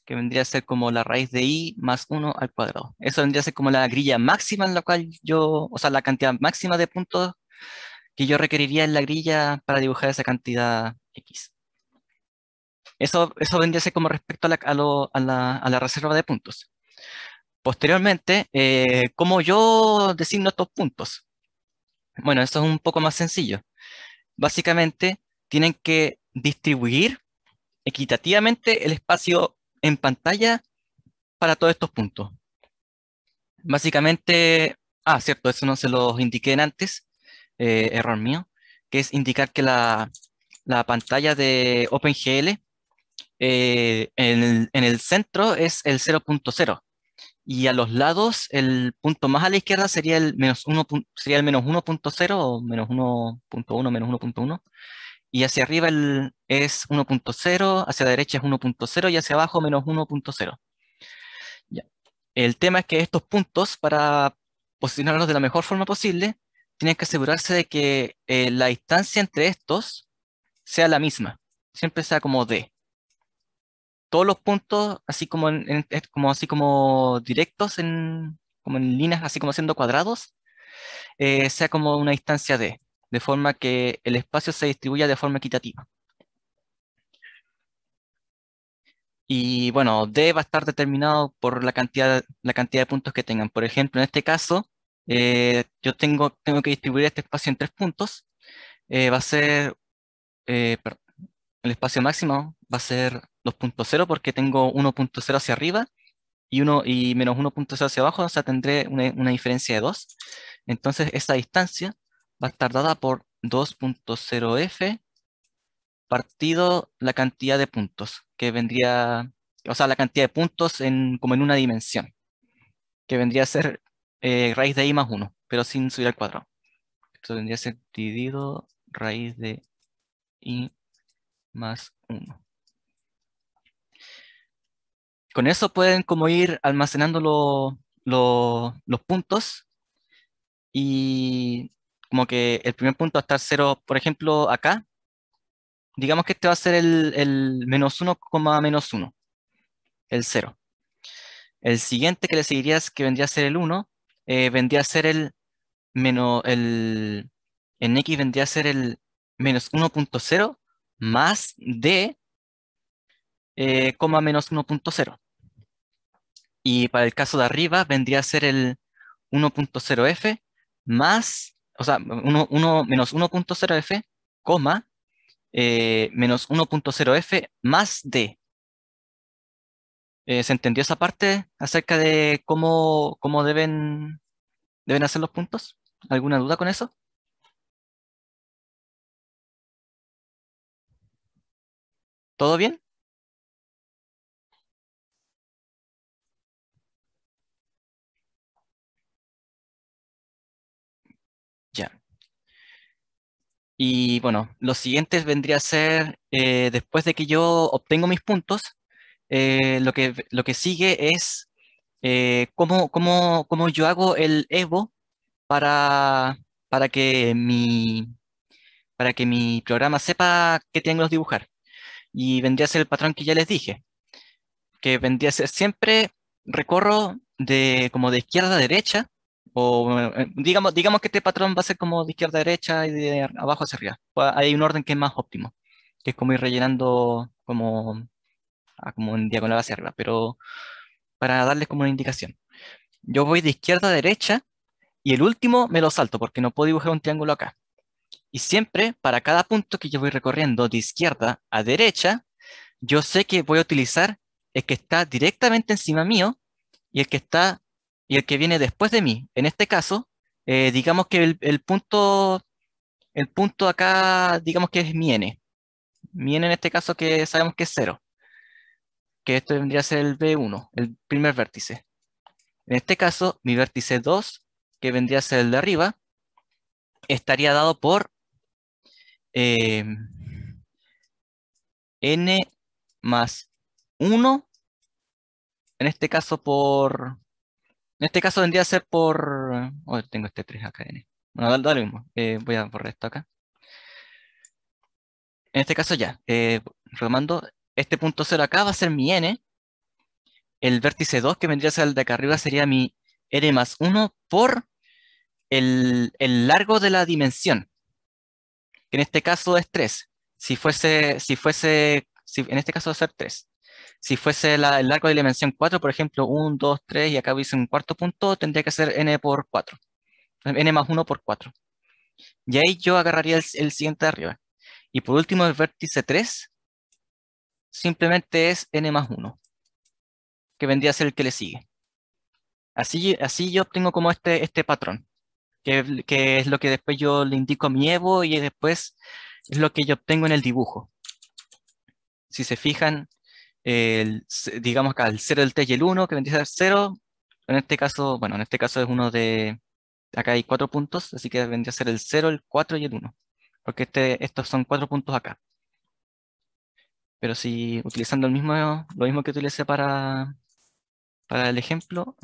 Speaker 1: que vendría a ser como la raíz de i más 1 al cuadrado. Eso vendría a ser como la grilla máxima en la cual yo, o sea, la cantidad máxima de puntos que yo requeriría en la grilla para dibujar esa cantidad x. Eso, eso vendría a ser como respecto a la, reserva de puntos. Posteriormente, eh, ¿cómo yo designo estos puntos? Bueno, eso es un poco más sencillo. Básicamente, tienen que distribuir equitativamente el espacio en pantalla para todos estos puntos. Básicamente, ah, cierto, eso no se los indiqué antes, eh, error mío, que es indicar que la pantalla de OpenGL eh, en, el, centro es el 0.0 y a los lados el punto más a la izquierda sería el menos 1.0 o menos 1.1, menos 1.1 y hacia arriba el, es 1.0, hacia la derecha es 1.0 y hacia abajo menos 1.0. El tema es que estos puntos, para posicionarlos de la mejor forma posible, tienen que asegurarse de que eh, la distancia entre estos sea la misma, siempre sea como D todos los puntos, así eh, como, así como directos, en, como en líneas, así como siendo cuadrados, eh, sea como una distancia D, de forma que el espacio se distribuya de forma equitativa. Y bueno, D va a estar determinado por la cantidad, la cantidad de puntos que tengan. Por ejemplo, en este caso, eh, yo tengo, tengo que distribuir este espacio en tres puntos. va a ser el espacio máximo, va a ser 2.0 porque tengo 1.0 hacia arriba y, uno, y menos 1.0 hacia abajo, o sea, tendré una, diferencia de 2. Entonces, esta distancia va a estar dada por 2.0f partido la cantidad de puntos, que vendría, o sea, la cantidad de puntos en, como en una dimensión, que vendría a ser eh, raíz de i más 1, pero sin subir al cuadrado. Esto vendría a ser dividido raíz de i más 1 con eso pueden como ir almacenando los puntos y como que el primer punto va a estar cero, por ejemplo, acá. Digamos que este va a ser el, menos 1, menos 1, el 0. El siguiente que le seguiría, que vendría a ser el 1, eh, vendría a ser el menos, el, en x vendría a ser el menos 1.0 más d, eh, coma menos 1.0. Y para el caso de arriba vendría a ser el 1.0f más, o sea, 1, menos 1.0f, coma, eh, menos 1.0f más d. Eh, ¿Se entendió esa parte acerca de cómo, cómo deben, deben hacer los puntos? ¿Alguna duda con eso? ¿Todo bien? Y bueno, lo siguiente vendría a ser, eh, después de que yo obtengo mis puntos, eh, lo, que, lo que sigue es eh, cómo, cómo, cómo, yo hago el Evo para, para, que mi, para que mi programa sepa qué triángulos dibujar. Y vendría a ser el patrón que ya les dije, que vendría a ser siempre recorro de, como de izquierda a derecha o eh, digamos, digamos que este patrón va a ser como de izquierda a derecha y de abajo hacia arriba. Hay un orden que es más óptimo, que es como ir rellenando como, ah, como en diagonal hacia arriba, pero para darles como una indicación. Yo voy de izquierda a derecha y el último me lo salto porque no puedo dibujar un triángulo acá. Y siempre, para cada punto que yo voy recorriendo de izquierda a derecha, yo sé que voy a utilizar el que está directamente encima mío y el que está y el que viene después de mí. En este caso, eh, digamos que el, punto, el punto acá, digamos que es mi n. Mi n en este caso que sabemos que es 0. Que esto vendría a ser el B1, el primer vértice. En este caso, mi vértice 2, que vendría a ser el de arriba, estaría dado por em, n más 1, en este caso por en este caso vendría a ser por... Oh, tengo este 3 acá. Bueno, mismo. Eh, voy a borrar esto acá. En este caso ya, eh, retomando, este punto 0 acá va a ser mi n. El vértice 2, que vendría a ser el de acá arriba, sería mi n más 1 por el, largo de la dimensión. Que en este caso es 3. Si fuese, si fuese, si, en este caso va a ser 3. Si fuese el arco de dimensión 4, por ejemplo, 1, 2, 3, y acá hubiese un cuarto punto, tendría que ser n por 4. n más 1 por 4. Y ahí yo agarraría el, siguiente de arriba. Y por último, el vértice 3 simplemente es n más 1, que vendría a ser el que le sigue. Así, así yo obtengo como este, este patrón, que, que es lo que después yo le indico a mi Evo y después es lo que yo obtengo en el dibujo. Si se fijan, el, digamos acá, el 0 el 3 y el 1, que vendría a ser 0. En este caso, bueno, en este caso es uno de, acá hay cuatro puntos, así que vendría a ser el 0, el 4 y el 1. Porque este, estos son cuatro puntos acá. Pero si utilizando el mismo, lo mismo que utilicé para, para el ejemplo,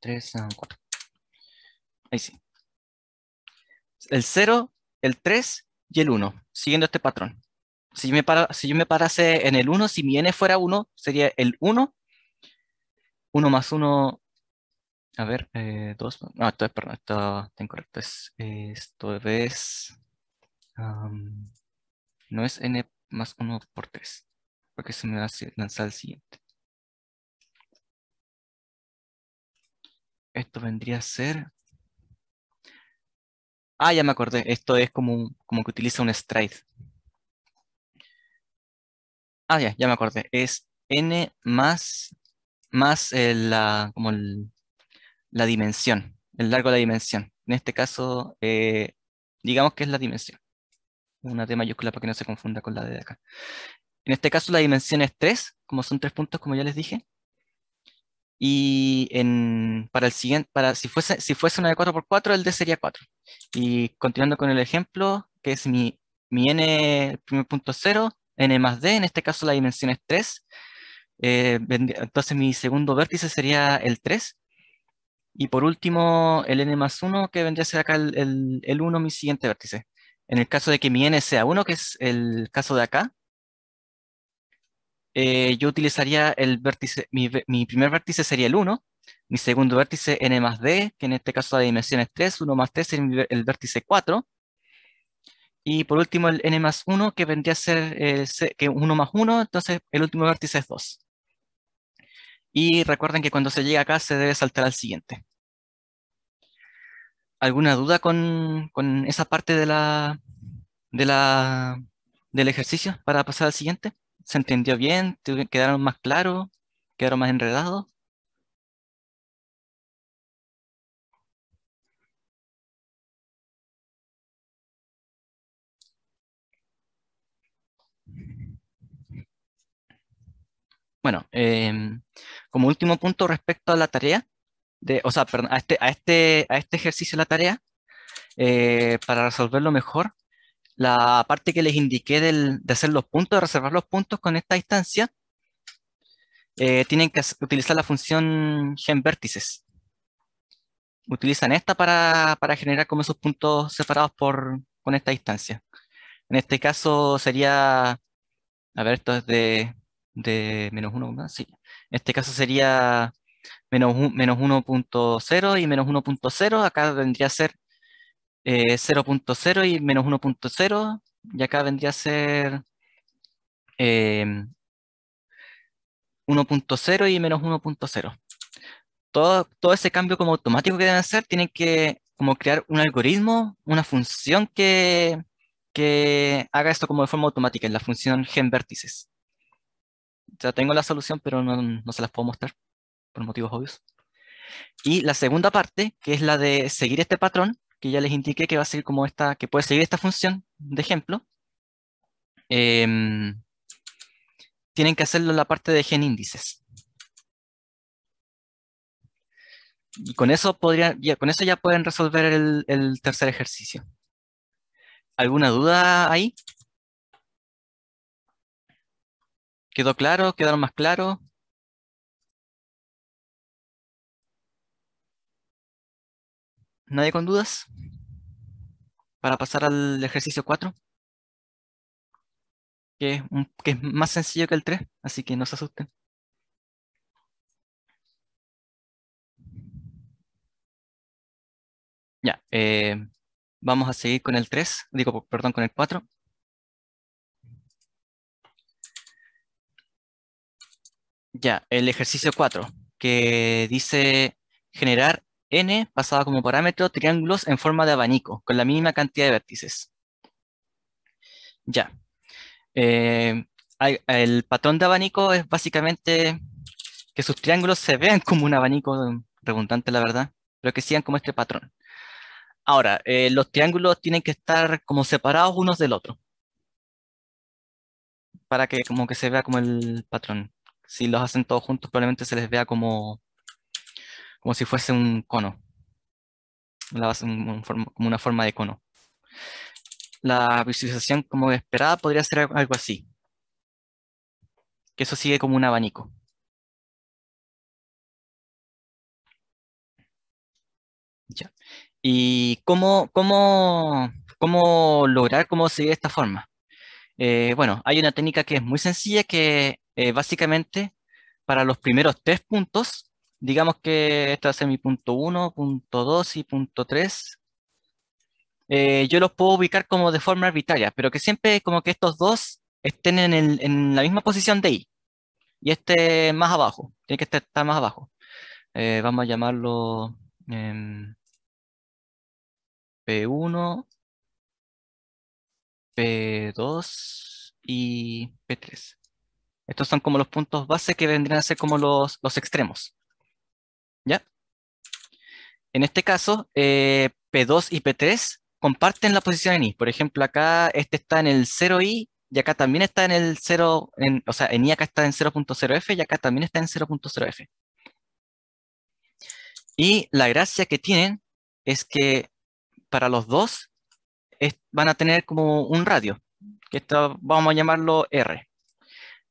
Speaker 1: 3, 4. Ahí sí. El 0, el 3 y el 1, siguiendo este patrón. Si yo me, parase en el 1, si mi n fuera 1, sería el 1. 1 más 1, a ver, 2, eh, no, esto es, perdón, esto está incorrecto, esto es, no es n más 1 por 3, porque se me va a lanzar el siguiente.
Speaker 2: Esto vendría a ser,
Speaker 1: ah, ya me acordé, esto es como, como que utiliza un stride. Ah, ya, me acordé. Es n más, más eh, la, como la dimensión, el largo de la dimensión. En este caso, eh, digamos que es la dimensión. Una D mayúscula para que no se confunda con la D de acá. En este caso la dimensión es 3, como son tres puntos, como ya les dije. Y en, para el siguiente, para, si, fuese, si fuese una de 4x4, el D sería 4. Y continuando con el ejemplo, que es mi, mi n, el primer punto 0, n más d, en este caso la dimensión es 3. Eh, entonces mi segundo vértice sería el 3. Y por último, el n más 1, que vendría a ser acá el, 1, mi siguiente vértice. En el caso de que mi n sea 1, que es el caso de acá, eh, yo utilizaría el vértice, mi, primer vértice sería el 1, mi segundo vértice n más d, que en este caso la dimensión es 3, 1 más 3 sería el vértice 4, y por último el n más 1, que vendría a ser eh, que 1 más 1, entonces el último vértice es 2. Y recuerden que cuando se llega acá se debe saltar al siguiente. ¿Alguna duda con, esa parte de la, de la, del ejercicio para pasar al siguiente? ¿Se entendió bien? ¿Quedaron más claros? ¿Quedaron más enredados? Bueno, em, como último punto respecto a la tarea, o sea, perdón, este, este, a este, ejercicio de la tarea, eh, para resolverlo mejor, la parte que les indiqué de hacer los puntos, de reservar los puntos con esta distancia, eh, tienen que utilizar la función genvértices. Utilizan esta para, para generar como esos puntos separados por, con esta distancia. En este caso sería, a ver, esto es de de menos 1, sí. En este caso sería menos, 1.0 y menos 1.0, acá vendría a ser 0.0 eh, y menos 1.0, y acá vendría a ser 1.0 eh, y menos 1.0. Todo, todo ese cambio como automático que deben hacer, tienen que como crear un algoritmo, una función que, que haga esto como de forma automática, en la función gen vértices tengo la solución, pero no, se las puedo mostrar por motivos obvios. Y la segunda parte, que es la de seguir este patrón, que ya les indiqué que va a ser como esta, que puede seguir esta función de ejemplo. Em, tienen que hacerlo la parte de gen índices. Y con eso, ya, con eso ya pueden resolver el, el tercer ejercicio. ¿Alguna duda ahí?
Speaker 2: ¿Quedó claro? ¿Quedaron más claros? ¿Nadie con dudas? Para pasar al ejercicio 4. Que es, más sencillo que el 3, así que no se asusten. Ya, eh, vamos a seguir con el 3, digo, perdón, con el 4.
Speaker 1: Ya, el ejercicio 4, que dice generar n pasado como parámetro triángulos en forma de abanico, con la mínima cantidad de vértices. Ya. Eh, el patrón de abanico es básicamente que sus triángulos se vean como un abanico redundante, la verdad, pero que sigan como este patrón. Ahora, eh, los triángulos tienen que estar como separados unos del otro, para que como que se vea como el patrón si los hacen todos juntos, probablemente se les vea como, como si fuese un cono, como una forma de cono. La visualización como esperada podría ser algo así, que eso sigue como un abanico.
Speaker 2: Ya. ¿Y cómo,
Speaker 1: lograr cómo seguir esta forma? Eh, bueno, hay una técnica que es muy sencilla que eh, básicamente para los primeros tres puntos, digamos que esto ser mi punto 1, punto 2 y punto 3, eh, yo los puedo ubicar como de forma arbitraria, pero que siempre como que estos dos estén en, la misma posición de I y este más abajo, tiene que estar más abajo. Eh, vamos a llamarlo P1, em, P2 y P3. Estos son como los puntos base que vendrían a ser como los, extremos. ¿Ya? En este caso, eh, P2 y P3 comparten la posición en I. Por ejemplo, acá este está en el 0I y acá también está en el 0, o sea, en I acá está en 0.0F y acá también está en 0.0F. Y la gracia que tienen es que para los dos van a tener como un radio, que esto vamos a llamarlo R.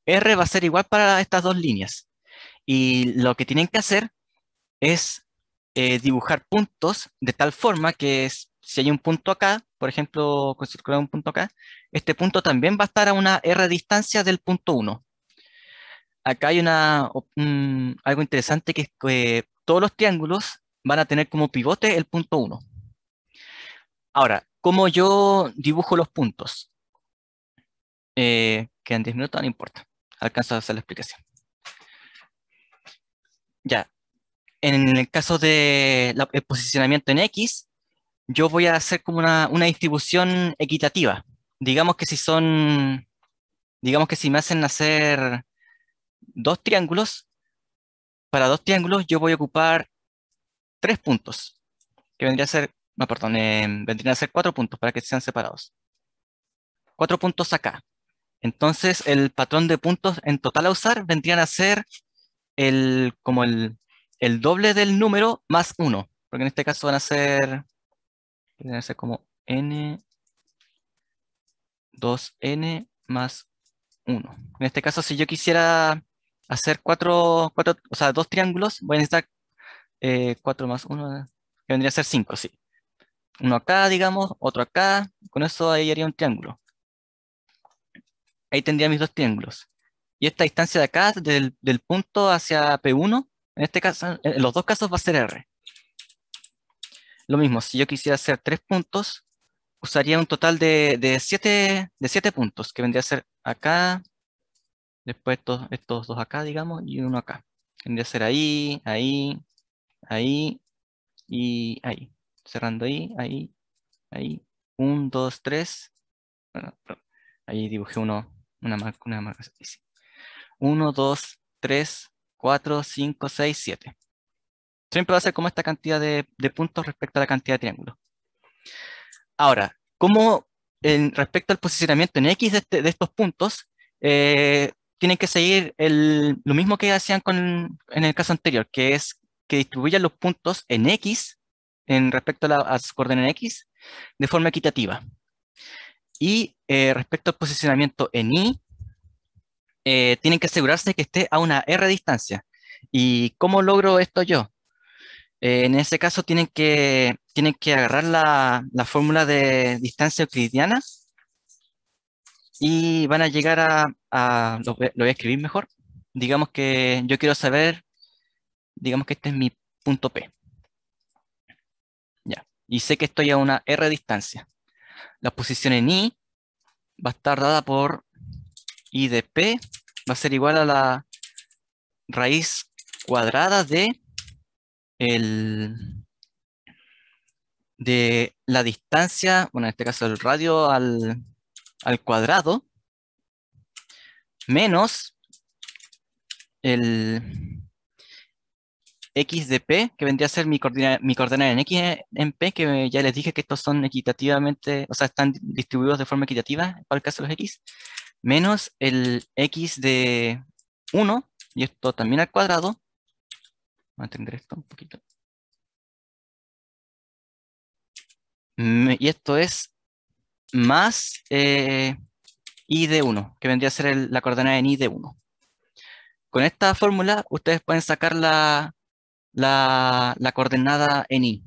Speaker 1: R va a ser igual para estas dos líneas. Y lo que tienen que hacer es eh, dibujar puntos de tal forma que si hay un punto acá, por ejemplo, circular un punto acá, este punto también va a estar a una R distancia del punto 1. Acá hay una, algo interesante que es que eh, todos los triángulos van a tener como pivote el punto 1. Ahora, ¿cómo yo dibujo los puntos? Eh, quedan 10 minutos, no importa alcanzo a hacer la explicación. Ya, en el caso del de posicionamiento en X, yo voy a hacer como una, distribución equitativa. Digamos que si son, digamos que si me hacen hacer dos triángulos, para dos triángulos yo voy a ocupar tres puntos, que vendría a ser, no, perdón, eh, vendrían a ser cuatro puntos para que sean separados. Cuatro puntos acá. Entonces, el patrón de puntos en total a usar vendrían a ser el, como el, doble del número más 1. Porque en este caso van a ser, van a como n, 2n más 1. En este caso, si yo quisiera hacer cuatro, cuatro o sea, dos triángulos, voy a necesitar eh, más uno que vendría a ser 5, sí. Uno acá, digamos, otro acá. Con eso ahí haría un triángulo. Ahí tendría mis dos triángulos. Y esta distancia de acá, del, punto hacia P1, en este caso, los dos casos va a ser R. Lo mismo, si yo quisiera hacer tres puntos, usaría un total de, siete, de siete puntos, que vendría a ser acá, después estos, dos acá, digamos, y uno acá. Vendría a ser ahí, ahí, ahí y ahí. Cerrando ahí, ahí, ahí. Un, dos, tres. ahí dibujé uno una marca, una marca. 1, 2, 3, 4, 5, 6, 7. Siempre va a ser como esta cantidad de, puntos respecto a la cantidad de triángulos. Ahora, como en, respecto al posicionamiento en X de, este, estos puntos, eh, tienen que seguir lo mismo que hacían en el caso anterior, que es que distribuyan los puntos en X, en respecto a, sus coordenadas en X, de forma equitativa. Y eh, respecto al posicionamiento en I, eh, tienen que asegurarse que esté a una R distancia. ¿Y cómo logro esto yo? Eh, en ese caso tienen que, tienen que agarrar la, fórmula de distancia euclidiana y van a llegar a, lo, lo, voy a escribir mejor. Digamos que yo quiero saber, digamos que este es mi punto P. Ya, y sé que estoy a una R distancia. La posición en i va a estar dada por i de P, va a ser igual a la raíz cuadrada de, el, de la distancia, bueno, en este caso el radio al, al cuadrado, menos el x de p, que vendría a ser mi coordenada, en x en p, que ya les dije que estos son equitativamente, o sea, están distribuidos de forma equitativa para el caso de los x, menos el x de 1, y esto también al cuadrado.
Speaker 2: Voy a entender esto un poquito.
Speaker 1: Mm, y esto es más y eh, de 1, que vendría a ser la coordenada en y de 1. Con esta fórmula ustedes pueden sacar la, la, la coordenada en i.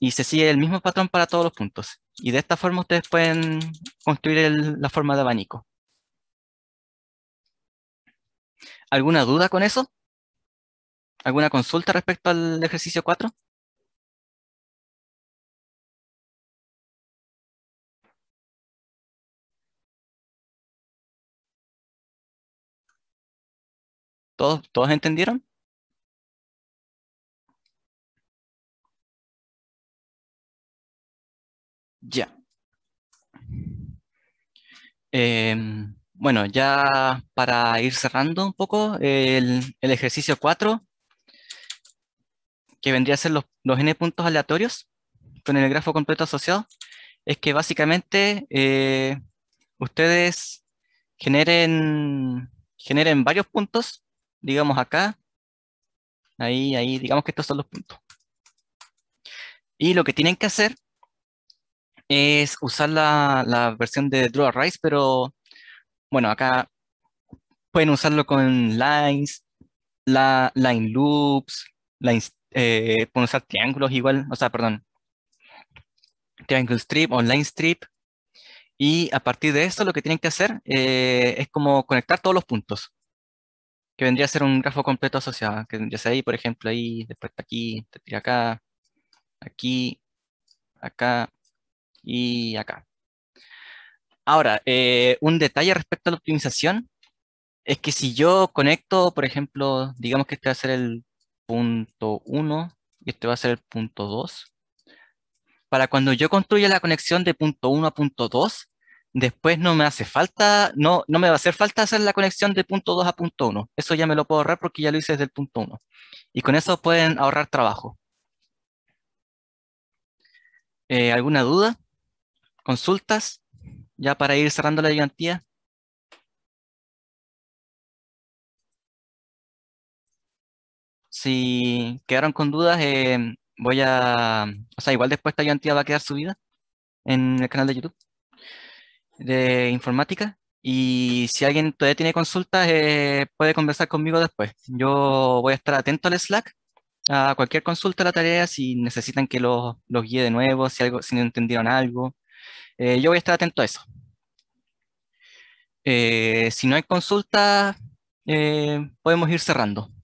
Speaker 1: Y se sigue el mismo patrón para todos los puntos. Y de esta forma ustedes pueden construir la forma de abanico. ¿Alguna duda con eso?
Speaker 2: ¿Alguna consulta respecto al ejercicio 4? ¿Todos, ¿Todos entendieron?
Speaker 1: Ya. Em, bueno, ya para ir cerrando un poco, el, ejercicio 4, que vendría a ser los, n puntos aleatorios con el grafo completo asociado, es que básicamente eh, ustedes generen, generen varios puntos, digamos acá, ahí, ahí, digamos que estos son los puntos. Y lo que tienen que hacer es usar la, versión de Draw Rise, pero bueno, acá pueden usarlo con lines, la, line loops, lines, eh, pueden usar triángulos igual, o sea, perdón, triangle strip o line strip. Y a partir de esto lo que tienen que hacer eh, es como conectar todos los puntos, que vendría a ser un grafo completo asociado, que ya a ahí, por ejemplo, ahí, después está aquí, te tira acá, aquí, acá, y acá. Ahora, eh, un detalle respecto a la optimización es que si yo conecto, por ejemplo, digamos que este va a ser el punto 1 y este va a ser el punto 2, para cuando yo construya la conexión de punto 1 a punto 2, después no me hace falta, no, no me va a hacer falta hacer la conexión de punto 2 a punto 1. Eso ya me lo puedo ahorrar porque ya lo hice desde el punto 1. Y con eso pueden ahorrar trabajo. Eh, ¿Alguna duda? consultas ya para ir cerrando la gigantía. Si quedaron con dudas, eh, voy a... O sea, igual después esta gigantía va a quedar subida en el canal de YouTube de informática. Y si alguien todavía tiene consultas, eh, puede conversar conmigo después. Yo voy a estar atento al Slack, a cualquier consulta a la tarea, si necesitan que los, los guíe de nuevo, si, algo, si no entendieron algo. Eh, yo voy a estar atento a eso. Eh, si no hay consulta, eh, podemos ir cerrando.